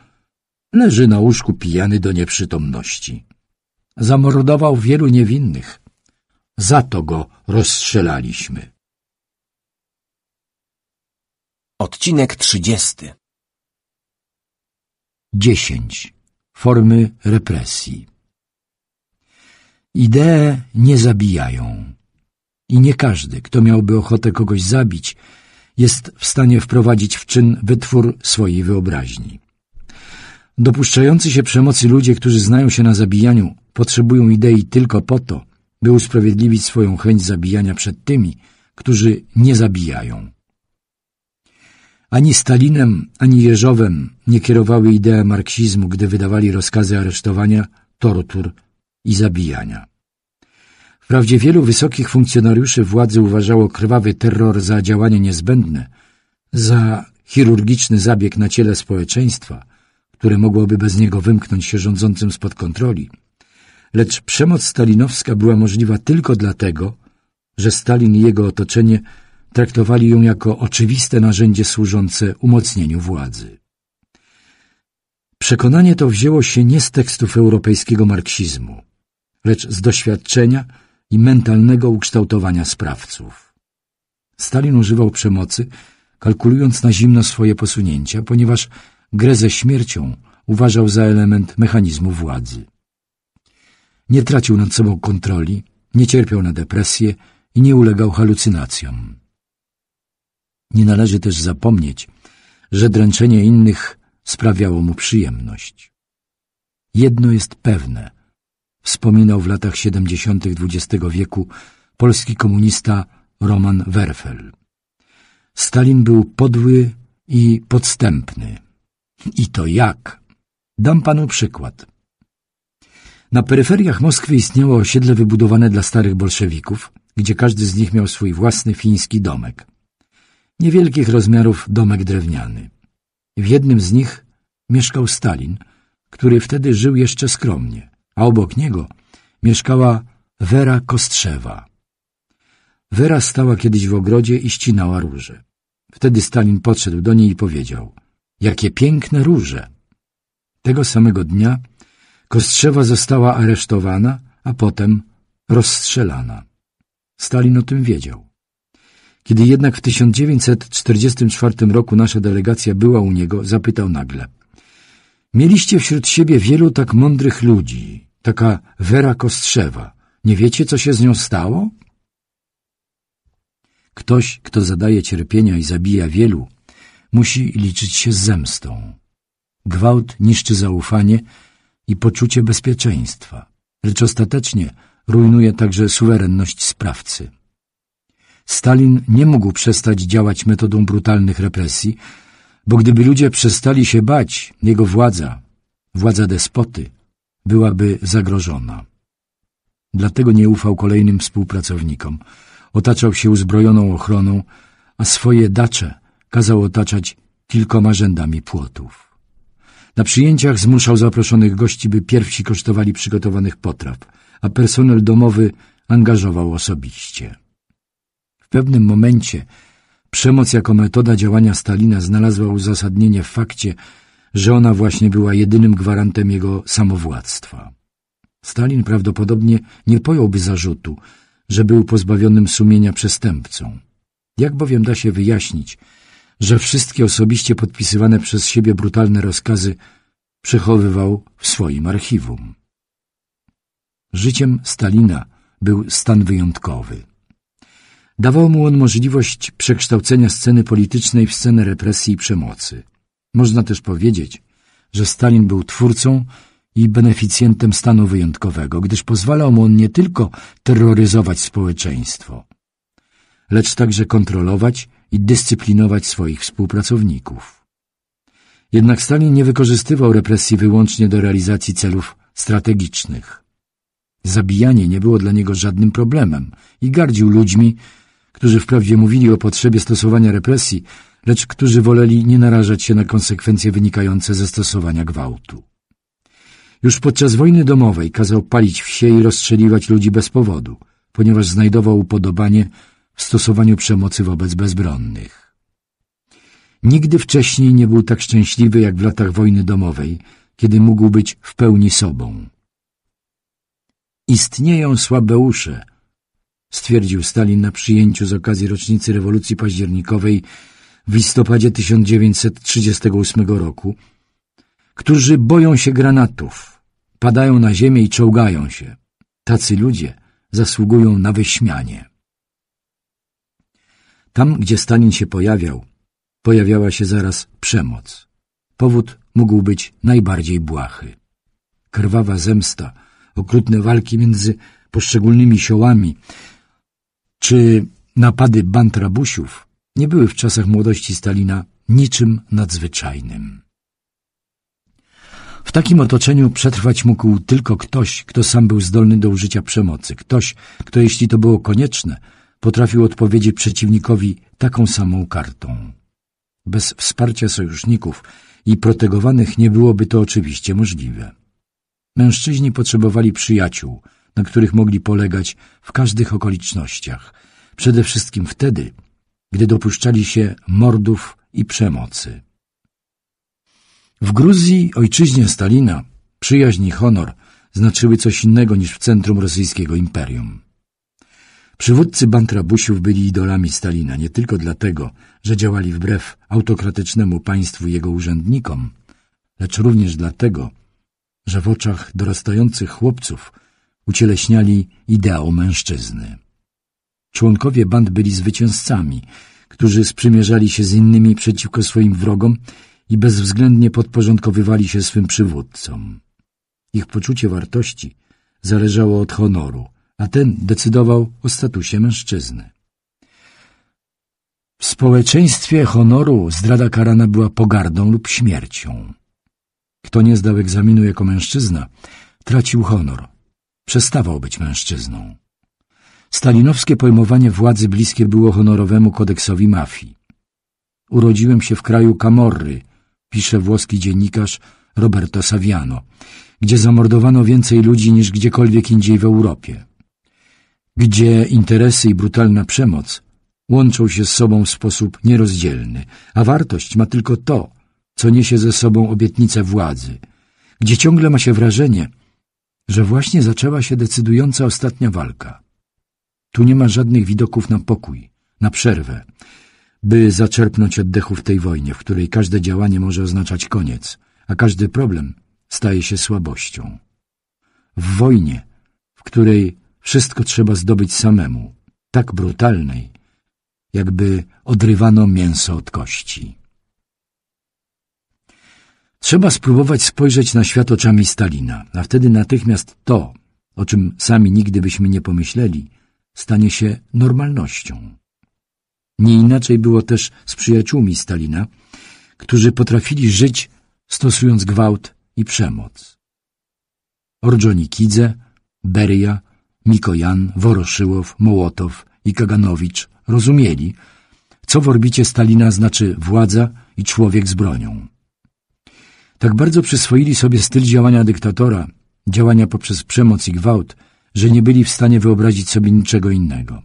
leży na łóżku pijany do nieprzytomności. Zamordował wielu niewinnych. Za to go rozstrzelaliśmy. Odcinek 30 10. Formy represji Idee nie zabijają. I nie każdy, kto miałby ochotę kogoś zabić, jest w stanie wprowadzić w czyn wytwór swojej wyobraźni. Dopuszczający się przemocy ludzie, którzy znają się na zabijaniu, potrzebują idei tylko po to, by usprawiedliwić swoją chęć zabijania przed tymi, którzy nie zabijają. Ani Stalinem, ani Jeżowem nie kierowały idee marksizmu, gdy wydawali rozkazy aresztowania, tortur i zabijania. Wprawdzie wielu wysokich funkcjonariuszy władzy uważało krwawy terror za działanie niezbędne, za chirurgiczny zabieg na ciele społeczeństwa, które mogłoby bez niego wymknąć się rządzącym spod kontroli. Lecz przemoc stalinowska była możliwa tylko dlatego, że Stalin i jego otoczenie traktowali ją jako oczywiste narzędzie służące umocnieniu władzy. Przekonanie to wzięło się nie z tekstów europejskiego marksizmu, lecz z doświadczenia – i mentalnego ukształtowania sprawców. Stalin używał przemocy, kalkulując na zimno swoje posunięcia, ponieważ grę ze śmiercią uważał za element mechanizmu władzy. Nie tracił nad sobą kontroli, nie cierpiał na depresję i nie ulegał halucynacjom. Nie należy też zapomnieć, że dręczenie innych sprawiało mu przyjemność. Jedno jest pewne – wspominał w latach 70. XX wieku polski komunista Roman Werfel. Stalin był podły i podstępny. I to jak? Dam panu przykład. Na peryferiach Moskwy istniało osiedle wybudowane dla starych bolszewików, gdzie każdy z nich miał swój własny fiński domek. Niewielkich rozmiarów domek drewniany. W jednym z nich mieszkał Stalin, który wtedy żył jeszcze skromnie a obok niego mieszkała Wera Kostrzewa. Wera stała kiedyś w ogrodzie i ścinała róże. Wtedy Stalin podszedł do niej i powiedział – jakie piękne róże! Tego samego dnia Kostrzewa została aresztowana, a potem rozstrzelana. Stalin o tym wiedział. Kiedy jednak w 1944 roku nasza delegacja była u niego, zapytał nagle – Mieliście wśród siebie wielu tak mądrych ludzi, taka Wera Kostrzewa. Nie wiecie, co się z nią stało? Ktoś, kto zadaje cierpienia i zabija wielu, musi liczyć się z zemstą. Gwałt niszczy zaufanie i poczucie bezpieczeństwa, lecz ostatecznie rujnuje także suwerenność sprawcy. Stalin nie mógł przestać działać metodą brutalnych represji, bo gdyby ludzie przestali się bać, jego władza, władza despoty, byłaby zagrożona. Dlatego nie ufał kolejnym współpracownikom. Otaczał się uzbrojoną ochroną, a swoje dacze kazał otaczać kilkoma rzędami płotów. Na przyjęciach zmuszał zaproszonych gości, by pierwsi kosztowali przygotowanych potraw, a personel domowy angażował osobiście. W pewnym momencie Przemoc jako metoda działania Stalina znalazła uzasadnienie w fakcie, że ona właśnie była jedynym gwarantem jego samowładztwa. Stalin prawdopodobnie nie pojąłby zarzutu, że był pozbawionym sumienia przestępcą. Jak bowiem da się wyjaśnić, że wszystkie osobiście podpisywane przez siebie brutalne rozkazy przechowywał w swoim archiwum. Życiem Stalina był stan wyjątkowy. Dawał mu on możliwość przekształcenia sceny politycznej w scenę represji i przemocy. Można też powiedzieć, że Stalin był twórcą i beneficjentem stanu wyjątkowego, gdyż pozwalał mu on nie tylko terroryzować społeczeństwo, lecz także kontrolować i dyscyplinować swoich współpracowników. Jednak Stalin nie wykorzystywał represji wyłącznie do realizacji celów strategicznych. Zabijanie nie było dla niego żadnym problemem i gardził ludźmi, którzy wprawdzie mówili o potrzebie stosowania represji, lecz którzy woleli nie narażać się na konsekwencje wynikające ze stosowania gwałtu. Już podczas wojny domowej kazał palić wsie i rozstrzeliwać ludzi bez powodu, ponieważ znajdował upodobanie w stosowaniu przemocy wobec bezbronnych. Nigdy wcześniej nie był tak szczęśliwy jak w latach wojny domowej, kiedy mógł być w pełni sobą. Istnieją słabeusze, stwierdził Stalin na przyjęciu z okazji rocznicy rewolucji październikowej w listopadzie 1938 roku, którzy boją się granatów, padają na ziemię i czołgają się. Tacy ludzie zasługują na wyśmianie. Tam, gdzie Stalin się pojawiał, pojawiała się zaraz przemoc. Powód mógł być najbardziej błahy. Krwawa zemsta, okrutne walki między poszczególnymi siołami, czy napady bantrabusiów nie były w czasach młodości Stalina niczym nadzwyczajnym? W takim otoczeniu przetrwać mógł tylko ktoś, kto sam był zdolny do użycia przemocy. Ktoś, kto jeśli to było konieczne, potrafił odpowiedzieć przeciwnikowi taką samą kartą. Bez wsparcia sojuszników i protegowanych nie byłoby to oczywiście możliwe. Mężczyźni potrzebowali przyjaciół, na których mogli polegać w każdych okolicznościach, przede wszystkim wtedy, gdy dopuszczali się mordów i przemocy. W Gruzji, ojczyźnie Stalina, przyjaźń i honor znaczyły coś innego niż w centrum rosyjskiego imperium. Przywódcy Bantrabusiów byli idolami Stalina nie tylko dlatego, że działali wbrew autokratycznemu państwu i jego urzędnikom, lecz również dlatego, że w oczach dorastających chłopców ucieleśniali ideał mężczyzny. Członkowie band byli zwycięzcami, którzy sprzymierzali się z innymi przeciwko swoim wrogom i bezwzględnie podporządkowywali się swym przywódcom. Ich poczucie wartości zależało od honoru, a ten decydował o statusie mężczyzny. W społeczeństwie honoru zdrada karana była pogardą lub śmiercią. Kto nie zdał egzaminu jako mężczyzna, tracił honor, Przestawał być mężczyzną. Stalinowskie pojmowanie władzy bliskie było honorowemu kodeksowi mafii. Urodziłem się w kraju Camorry, pisze włoski dziennikarz Roberto Saviano, gdzie zamordowano więcej ludzi niż gdziekolwiek indziej w Europie. Gdzie interesy i brutalna przemoc łączą się z sobą w sposób nierozdzielny, a wartość ma tylko to, co niesie ze sobą obietnicę władzy, gdzie ciągle ma się wrażenie, że właśnie zaczęła się decydująca ostatnia walka. Tu nie ma żadnych widoków na pokój, na przerwę, by zaczerpnąć oddechu w tej wojnie, w której każde działanie może oznaczać koniec, a każdy problem staje się słabością. W wojnie, w której wszystko trzeba zdobyć samemu, tak brutalnej, jakby odrywano mięso od kości. Trzeba spróbować spojrzeć na świat oczami Stalina, a wtedy natychmiast to, o czym sami nigdy byśmy nie pomyśleli, stanie się normalnością. Nie inaczej było też z przyjaciółmi Stalina, którzy potrafili żyć stosując gwałt i przemoc. Orjonikidze, Beria, Mikojan, Woroszyłow, Mołotow i Kaganowicz rozumieli, co w orbicie Stalina znaczy władza i człowiek z bronią. Tak bardzo przyswoili sobie styl działania dyktatora, działania poprzez przemoc i gwałt, że nie byli w stanie wyobrazić sobie niczego innego.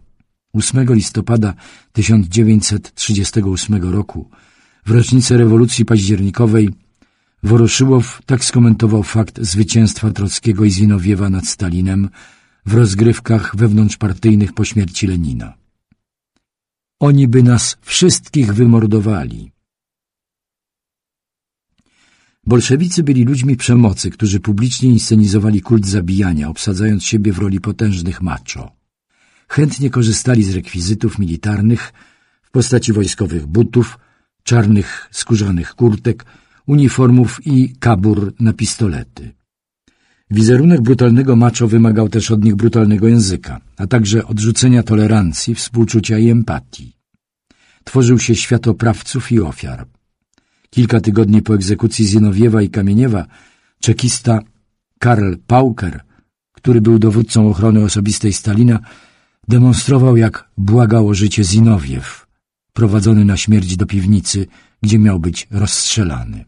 8 listopada 1938 roku, w rocznicę rewolucji październikowej, Woroszyłow tak skomentował fakt zwycięstwa Trockiego i Zinowiewa nad Stalinem w rozgrywkach wewnątrzpartyjnych po śmierci Lenina. Oni by nas wszystkich wymordowali. Bolszewicy byli ludźmi przemocy, którzy publicznie inscenizowali kult zabijania, obsadzając siebie w roli potężnych macho. Chętnie korzystali z rekwizytów militarnych w postaci wojskowych butów, czarnych skórzanych kurtek, uniformów i kabur na pistolety. Wizerunek brutalnego macho wymagał też od nich brutalnego języka, a także odrzucenia tolerancji, współczucia i empatii. Tworzył się światoprawców i ofiar – Kilka tygodni po egzekucji Zinowiewa i Kamieniewa czekista Karl Pauker, który był dowódcą ochrony osobistej Stalina, demonstrował, jak błagało życie Zinowiew, prowadzony na śmierć do piwnicy, gdzie miał być rozstrzelany.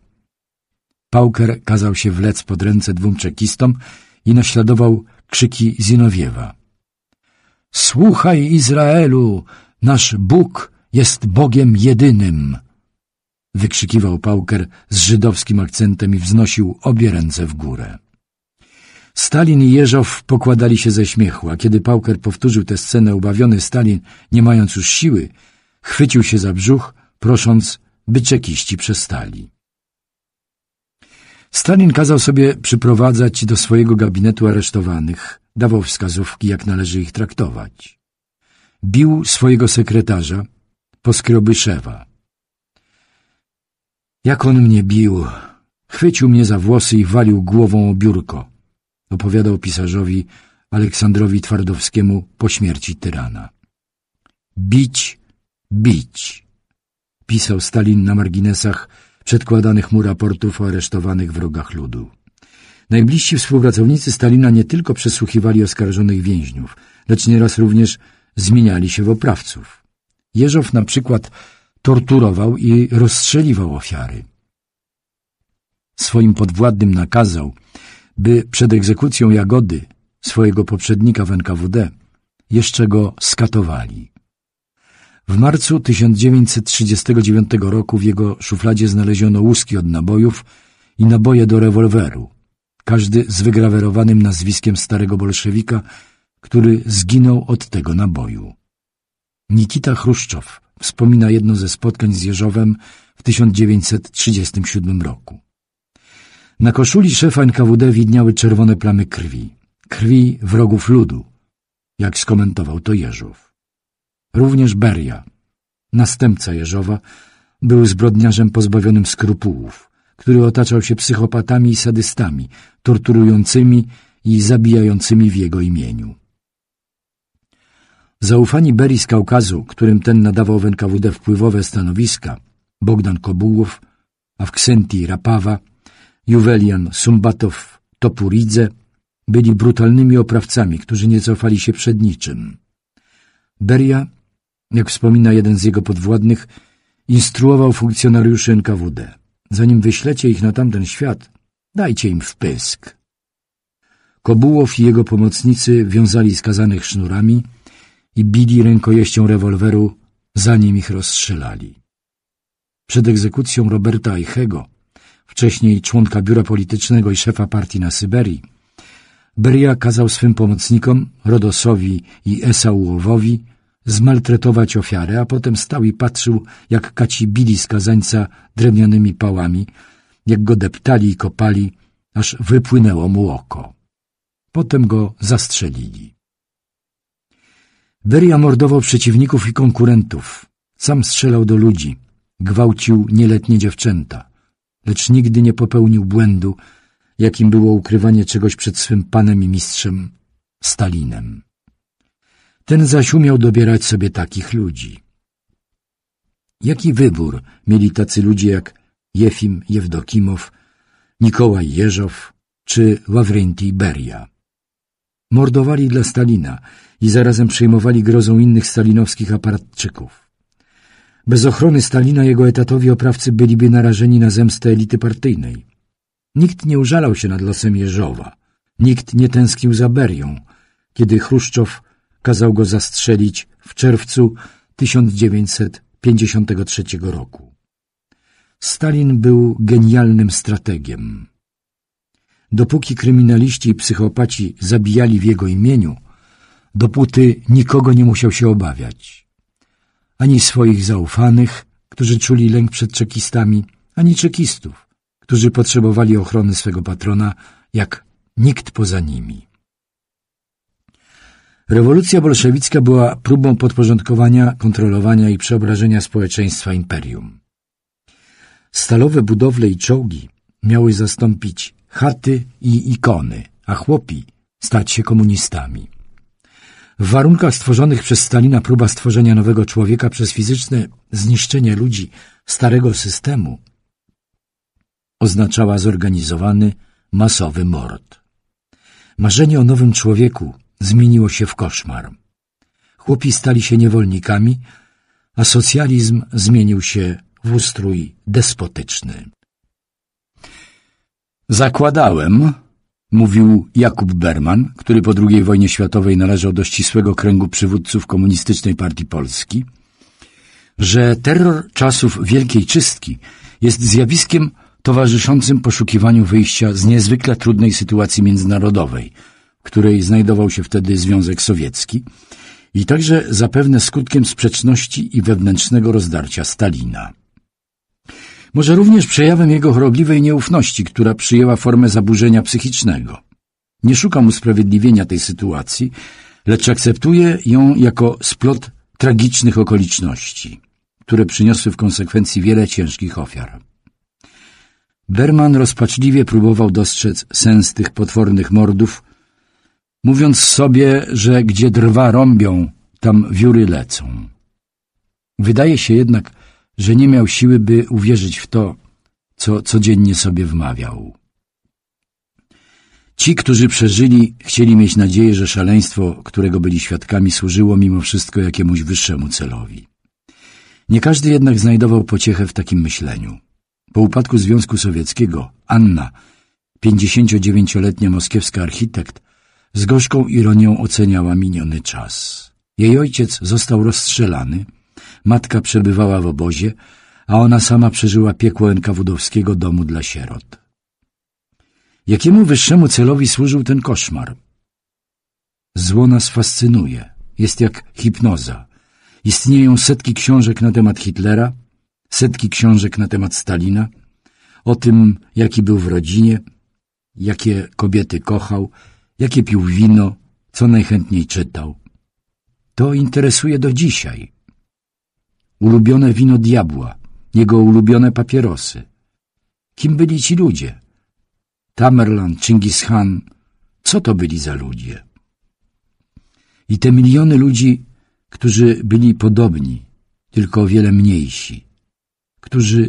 Pauker kazał się wlec pod ręce dwóm czekistom i naśladował krzyki Zinowiewa. Słuchaj, Izraelu, nasz Bóg jest Bogiem jedynym wykrzykiwał Pauker z żydowskim akcentem i wznosił obie ręce w górę. Stalin i Jeżow pokładali się ze śmiechu, a kiedy Pauker powtórzył tę scenę, ubawiony Stalin, nie mając już siły, chwycił się za brzuch, prosząc, by czekiści przestali. Stalin kazał sobie przyprowadzać do swojego gabinetu aresztowanych, dawał wskazówki, jak należy ich traktować. Bił swojego sekretarza, poskrobyszewa. Jak on mnie bił! Chwycił mnie za włosy i walił głową o biurko. Opowiadał pisarzowi Aleksandrowi Twardowskiemu po śmierci tyrana. Bić, bić! Pisał Stalin na marginesach przedkładanych mu raportów o aresztowanych wrogach ludu. Najbliżsi współpracownicy Stalina nie tylko przesłuchiwali oskarżonych więźniów, lecz nieraz również zmieniali się w oprawców. Jeżow na przykład torturował i rozstrzeliwał ofiary. Swoim podwładnym nakazał, by przed egzekucją Jagody, swojego poprzednika w NKWD, jeszcze go skatowali. W marcu 1939 roku w jego szufladzie znaleziono łuski od nabojów i naboje do rewolweru, każdy z wygrawerowanym nazwiskiem starego bolszewika, który zginął od tego naboju. Nikita Chruszczow Wspomina jedno ze spotkań z Jeżowem w 1937 roku. Na koszuli szefa NKWD widniały czerwone plamy krwi. Krwi wrogów ludu, jak skomentował to Jeżów. Również Beria, następca Jeżowa, był zbrodniarzem pozbawionym skrupułów, który otaczał się psychopatami i sadystami, torturującymi i zabijającymi w jego imieniu. Zaufani Beri z Kaukazu, którym ten nadawał w NKWD wpływowe stanowiska, Bogdan Kobułow, Awksenti Rapawa, Juwelian Sumbatow Topuridze, byli brutalnymi oprawcami, którzy nie cofali się przed niczym. Beria, jak wspomina jeden z jego podwładnych, instruował funkcjonariuszy NKWD. Zanim wyślecie ich na tamten świat, dajcie im wpysk. Kobułow i jego pomocnicy wiązali skazanych sznurami, i bili rękojeścią rewolweru, zanim ich rozstrzelali. Przed egzekucją Roberta Eichego, wcześniej członka biura politycznego i szefa partii na Syberii, Beria kazał swym pomocnikom, Rodosowi i Esaułowowi, zmaltretować ofiarę, a potem stał i patrzył, jak kaci bili skazańca drewnianymi pałami, jak go deptali i kopali, aż wypłynęło mu oko. Potem go zastrzelili. Beria mordował przeciwników i konkurentów. Sam strzelał do ludzi, gwałcił nieletnie dziewczęta, lecz nigdy nie popełnił błędu, jakim było ukrywanie czegoś przed swym panem i mistrzem Stalinem. Ten zaś umiał dobierać sobie takich ludzi. Jaki wybór mieli tacy ludzie jak Jefim Jewdokimow, Nikołaj Jeżow czy Ławrynti Beria? Mordowali dla Stalina i zarazem przejmowali grozą innych stalinowskich aparatczyków. Bez ochrony Stalina jego etatowi oprawcy byliby narażeni na zemstę elity partyjnej. Nikt nie użalał się nad losem Jeżowa. Nikt nie tęsknił za Berią, kiedy Chruszczow kazał go zastrzelić w czerwcu 1953 roku. Stalin był genialnym strategiem dopóki kryminaliści i psychopaci zabijali w jego imieniu, dopóty nikogo nie musiał się obawiać. Ani swoich zaufanych, którzy czuli lęk przed czekistami, ani czekistów, którzy potrzebowali ochrony swego patrona jak nikt poza nimi. Rewolucja bolszewicka była próbą podporządkowania, kontrolowania i przeobrażenia społeczeństwa imperium. Stalowe budowle i czołgi miały zastąpić chaty i ikony, a chłopi stać się komunistami. W warunkach stworzonych przez Stalina próba stworzenia nowego człowieka przez fizyczne zniszczenie ludzi starego systemu oznaczała zorganizowany, masowy mord. Marzenie o nowym człowieku zmieniło się w koszmar. Chłopi stali się niewolnikami, a socjalizm zmienił się w ustrój despotyczny. Zakładałem, mówił Jakub Berman, który po II wojnie światowej należał do ścisłego kręgu przywódców Komunistycznej Partii Polski, że terror czasów Wielkiej Czystki jest zjawiskiem towarzyszącym poszukiwaniu wyjścia z niezwykle trudnej sytuacji międzynarodowej, w której znajdował się wtedy Związek Sowiecki i także zapewne skutkiem sprzeczności i wewnętrznego rozdarcia Stalina może również przejawem jego chorobliwej nieufności, która przyjęła formę zaburzenia psychicznego. Nie szukam usprawiedliwienia tej sytuacji, lecz akceptuję ją jako splot tragicznych okoliczności, które przyniosły w konsekwencji wiele ciężkich ofiar. Berman rozpaczliwie próbował dostrzec sens tych potwornych mordów, mówiąc sobie, że gdzie drwa rąbią, tam wióry lecą. Wydaje się jednak, że nie miał siły, by uwierzyć w to, co codziennie sobie wmawiał. Ci, którzy przeżyli, chcieli mieć nadzieję, że szaleństwo, którego byli świadkami, służyło mimo wszystko jakiemuś wyższemu celowi. Nie każdy jednak znajdował pociechę w takim myśleniu. Po upadku Związku Sowieckiego Anna, 59-letnia moskiewska architekt, z gorzką ironią oceniała miniony czas. Jej ojciec został rozstrzelany – Matka przebywała w obozie, a ona sama przeżyła piekło enkawudowskiego domu dla sierot. Jakiemu wyższemu celowi służył ten koszmar? Zło nas fascynuje, jest jak hipnoza. Istnieją setki książek na temat Hitlera, setki książek na temat Stalina, o tym, jaki był w rodzinie, jakie kobiety kochał, jakie pił wino, co najchętniej czytał. To interesuje do dzisiaj ulubione wino diabła, jego ulubione papierosy. Kim byli ci ludzie? Tamerlan, Chingis Khan, co to byli za ludzie? I te miliony ludzi, którzy byli podobni, tylko o wiele mniejsi, którzy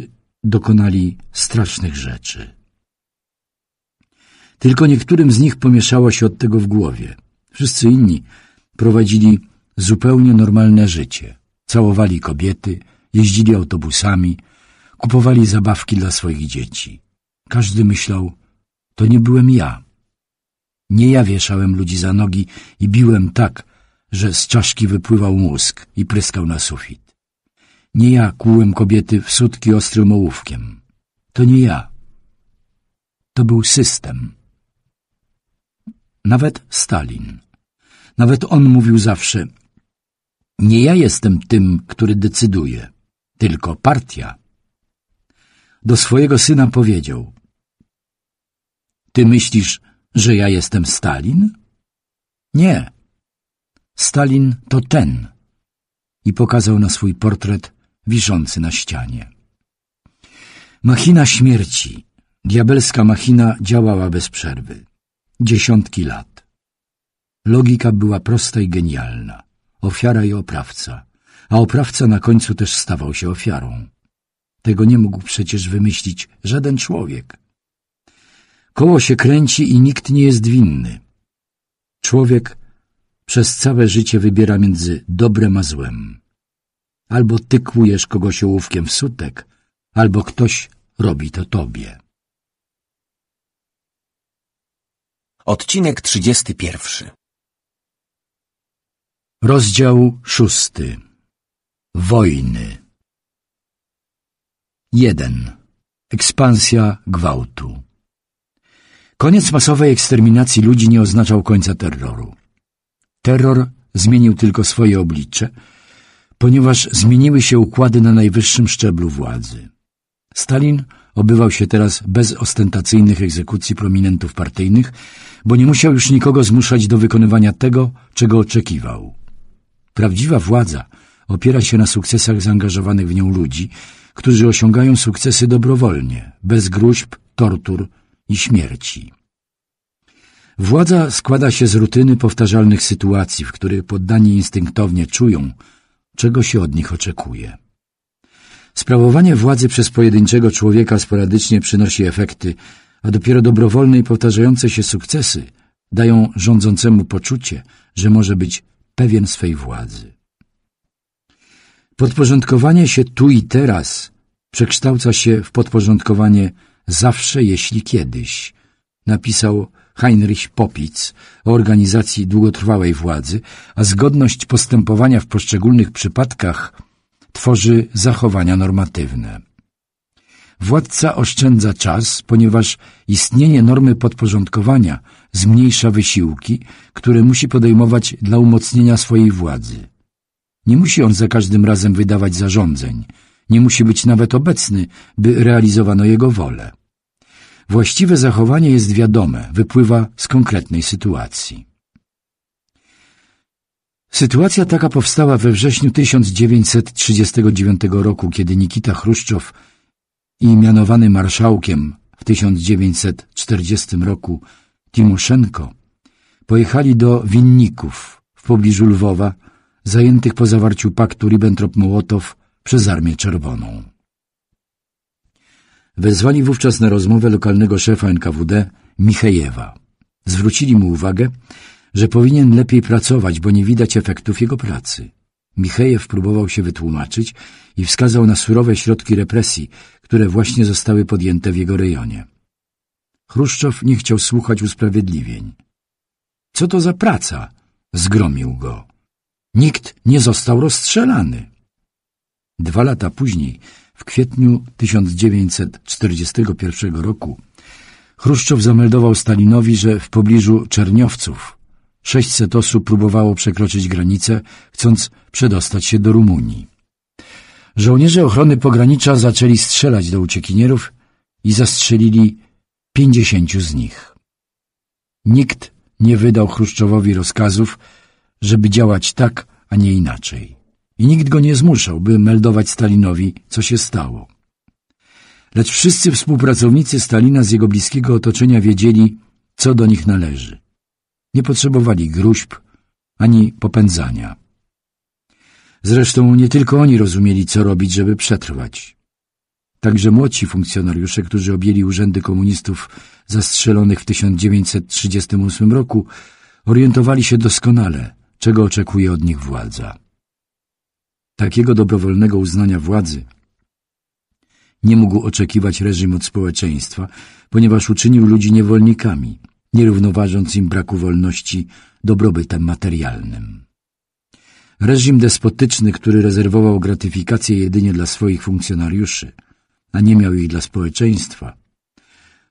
dokonali strasznych rzeczy. Tylko niektórym z nich pomieszało się od tego w głowie. Wszyscy inni prowadzili zupełnie normalne życie – całowali kobiety, jeździli autobusami, kupowali zabawki dla swoich dzieci. Każdy myślał, to nie byłem ja. Nie ja wieszałem ludzi za nogi i biłem tak, że z czaszki wypływał mózg i pryskał na sufit. Nie ja kłułem kobiety w sutki ostrym ołówkiem. To nie ja. To był system. Nawet Stalin. Nawet on mówił zawsze, nie ja jestem tym, który decyduje, tylko partia. Do swojego syna powiedział – Ty myślisz, że ja jestem Stalin? Nie. Stalin to ten. I pokazał na swój portret wiszący na ścianie. Machina śmierci, diabelska machina działała bez przerwy. Dziesiątki lat. Logika była prosta i genialna ofiara i oprawca, a oprawca na końcu też stawał się ofiarą. Tego nie mógł przecież wymyślić żaden człowiek. Koło się kręci i nikt nie jest winny. Człowiek przez całe życie wybiera między dobrem a złem. Albo ty kogoś ołówkiem w sutek, albo ktoś robi to tobie. Odcinek 31 Rozdział szósty Wojny 1. Ekspansja gwałtu Koniec masowej eksterminacji ludzi nie oznaczał końca terroru. Terror zmienił tylko swoje oblicze, ponieważ zmieniły się układy na najwyższym szczeblu władzy. Stalin obywał się teraz bez ostentacyjnych egzekucji prominentów partyjnych, bo nie musiał już nikogo zmuszać do wykonywania tego, czego oczekiwał. Prawdziwa władza opiera się na sukcesach zaangażowanych w nią ludzi, którzy osiągają sukcesy dobrowolnie, bez gruźb, tortur i śmierci. Władza składa się z rutyny powtarzalnych sytuacji, w których poddani instynktownie czują, czego się od nich oczekuje. Sprawowanie władzy przez pojedynczego człowieka sporadycznie przynosi efekty, a dopiero dobrowolne i powtarzające się sukcesy dają rządzącemu poczucie, że może być pewien swej władzy. Podporządkowanie się tu i teraz przekształca się w podporządkowanie zawsze, jeśli kiedyś, napisał Heinrich Popitz o organizacji długotrwałej władzy, a zgodność postępowania w poszczególnych przypadkach tworzy zachowania normatywne. Władca oszczędza czas, ponieważ istnienie normy podporządkowania zmniejsza wysiłki, które musi podejmować dla umocnienia swojej władzy. Nie musi on za każdym razem wydawać zarządzeń, nie musi być nawet obecny, by realizowano jego wolę. Właściwe zachowanie jest wiadome, wypływa z konkretnej sytuacji. Sytuacja taka powstała we wrześniu 1939 roku, kiedy Nikita Chruszczow i mianowany marszałkiem w 1940 roku Timoszenko pojechali do Winników w pobliżu Lwowa, zajętych po zawarciu paktu Ribbentrop-Mołotow przez Armię Czerwoną. Wezwali wówczas na rozmowę lokalnego szefa NKWD Michejewa. Zwrócili mu uwagę, że powinien lepiej pracować, bo nie widać efektów jego pracy. Michejew próbował się wytłumaczyć i wskazał na surowe środki represji, które właśnie zostały podjęte w jego rejonie. Chruszczow nie chciał słuchać usprawiedliwień. Co to za praca? Zgromił go. Nikt nie został rozstrzelany. Dwa lata później, w kwietniu 1941 roku, Chruszczow zameldował Stalinowi, że w pobliżu Czerniowców 600 osób próbowało przekroczyć granicę, chcąc przedostać się do Rumunii. Żołnierze ochrony pogranicza zaczęli strzelać do uciekinierów i zastrzelili pięćdziesięciu z nich. Nikt nie wydał Chruszczowowi rozkazów, żeby działać tak, a nie inaczej. I nikt go nie zmuszał, by meldować Stalinowi, co się stało. Lecz wszyscy współpracownicy Stalina z jego bliskiego otoczenia wiedzieli, co do nich należy. Nie potrzebowali gruźb ani popędzania. Zresztą nie tylko oni rozumieli, co robić, żeby przetrwać. Także młodsi funkcjonariusze, którzy objęli urzędy komunistów zastrzelonych w 1938 roku, orientowali się doskonale, czego oczekuje od nich władza. Takiego dobrowolnego uznania władzy nie mógł oczekiwać reżim od społeczeństwa, ponieważ uczynił ludzi niewolnikami, nierównoważąc im braku wolności dobrobytem materialnym. Reżim despotyczny, który rezerwował gratyfikację jedynie dla swoich funkcjonariuszy – a nie miał jej dla społeczeństwa,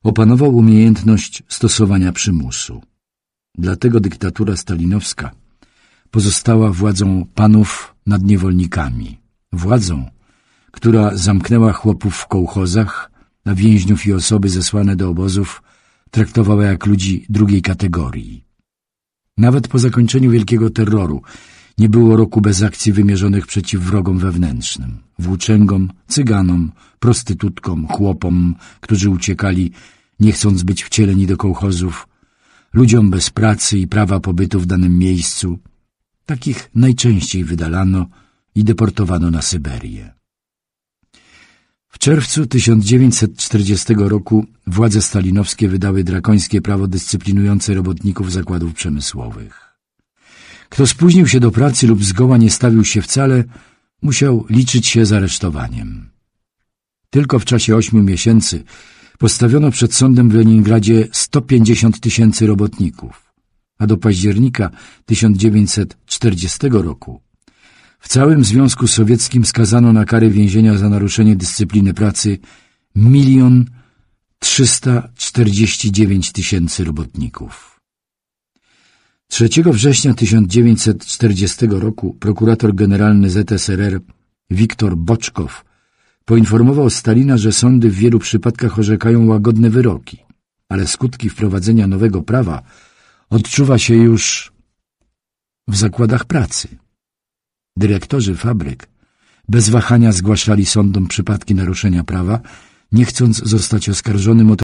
opanował umiejętność stosowania przymusu. Dlatego dyktatura stalinowska pozostała władzą panów nad niewolnikami, władzą, która zamknęła chłopów w kołchozach, a więźniów i osoby zesłane do obozów traktowała jak ludzi drugiej kategorii. Nawet po zakończeniu Wielkiego Terroru nie było roku bez akcji wymierzonych przeciw wrogom wewnętrznym, włóczęgom, cyganom, prostytutkom, chłopom, którzy uciekali, nie chcąc być wcieleni do kołchozów, ludziom bez pracy i prawa pobytu w danym miejscu. Takich najczęściej wydalano i deportowano na Syberię. W czerwcu 1940 roku władze stalinowskie wydały drakońskie prawo dyscyplinujące robotników zakładów przemysłowych. Kto spóźnił się do pracy lub zgoła nie stawił się wcale, musiał liczyć się z aresztowaniem. Tylko w czasie ośmiu miesięcy postawiono przed sądem w Leningradzie 150 tysięcy robotników, a do października 1940 roku w całym Związku Sowieckim skazano na karę więzienia za naruszenie dyscypliny pracy milion 349 tysięcy robotników. 3 września 1940 roku prokurator generalny ZSRR Wiktor Boczkow poinformował Stalina, że sądy w wielu przypadkach orzekają łagodne wyroki, ale skutki wprowadzenia nowego prawa odczuwa się już w zakładach pracy. Dyrektorzy fabryk bez wahania zgłaszali sądom przypadki naruszenia prawa, nie chcąc zostać oskarżonym o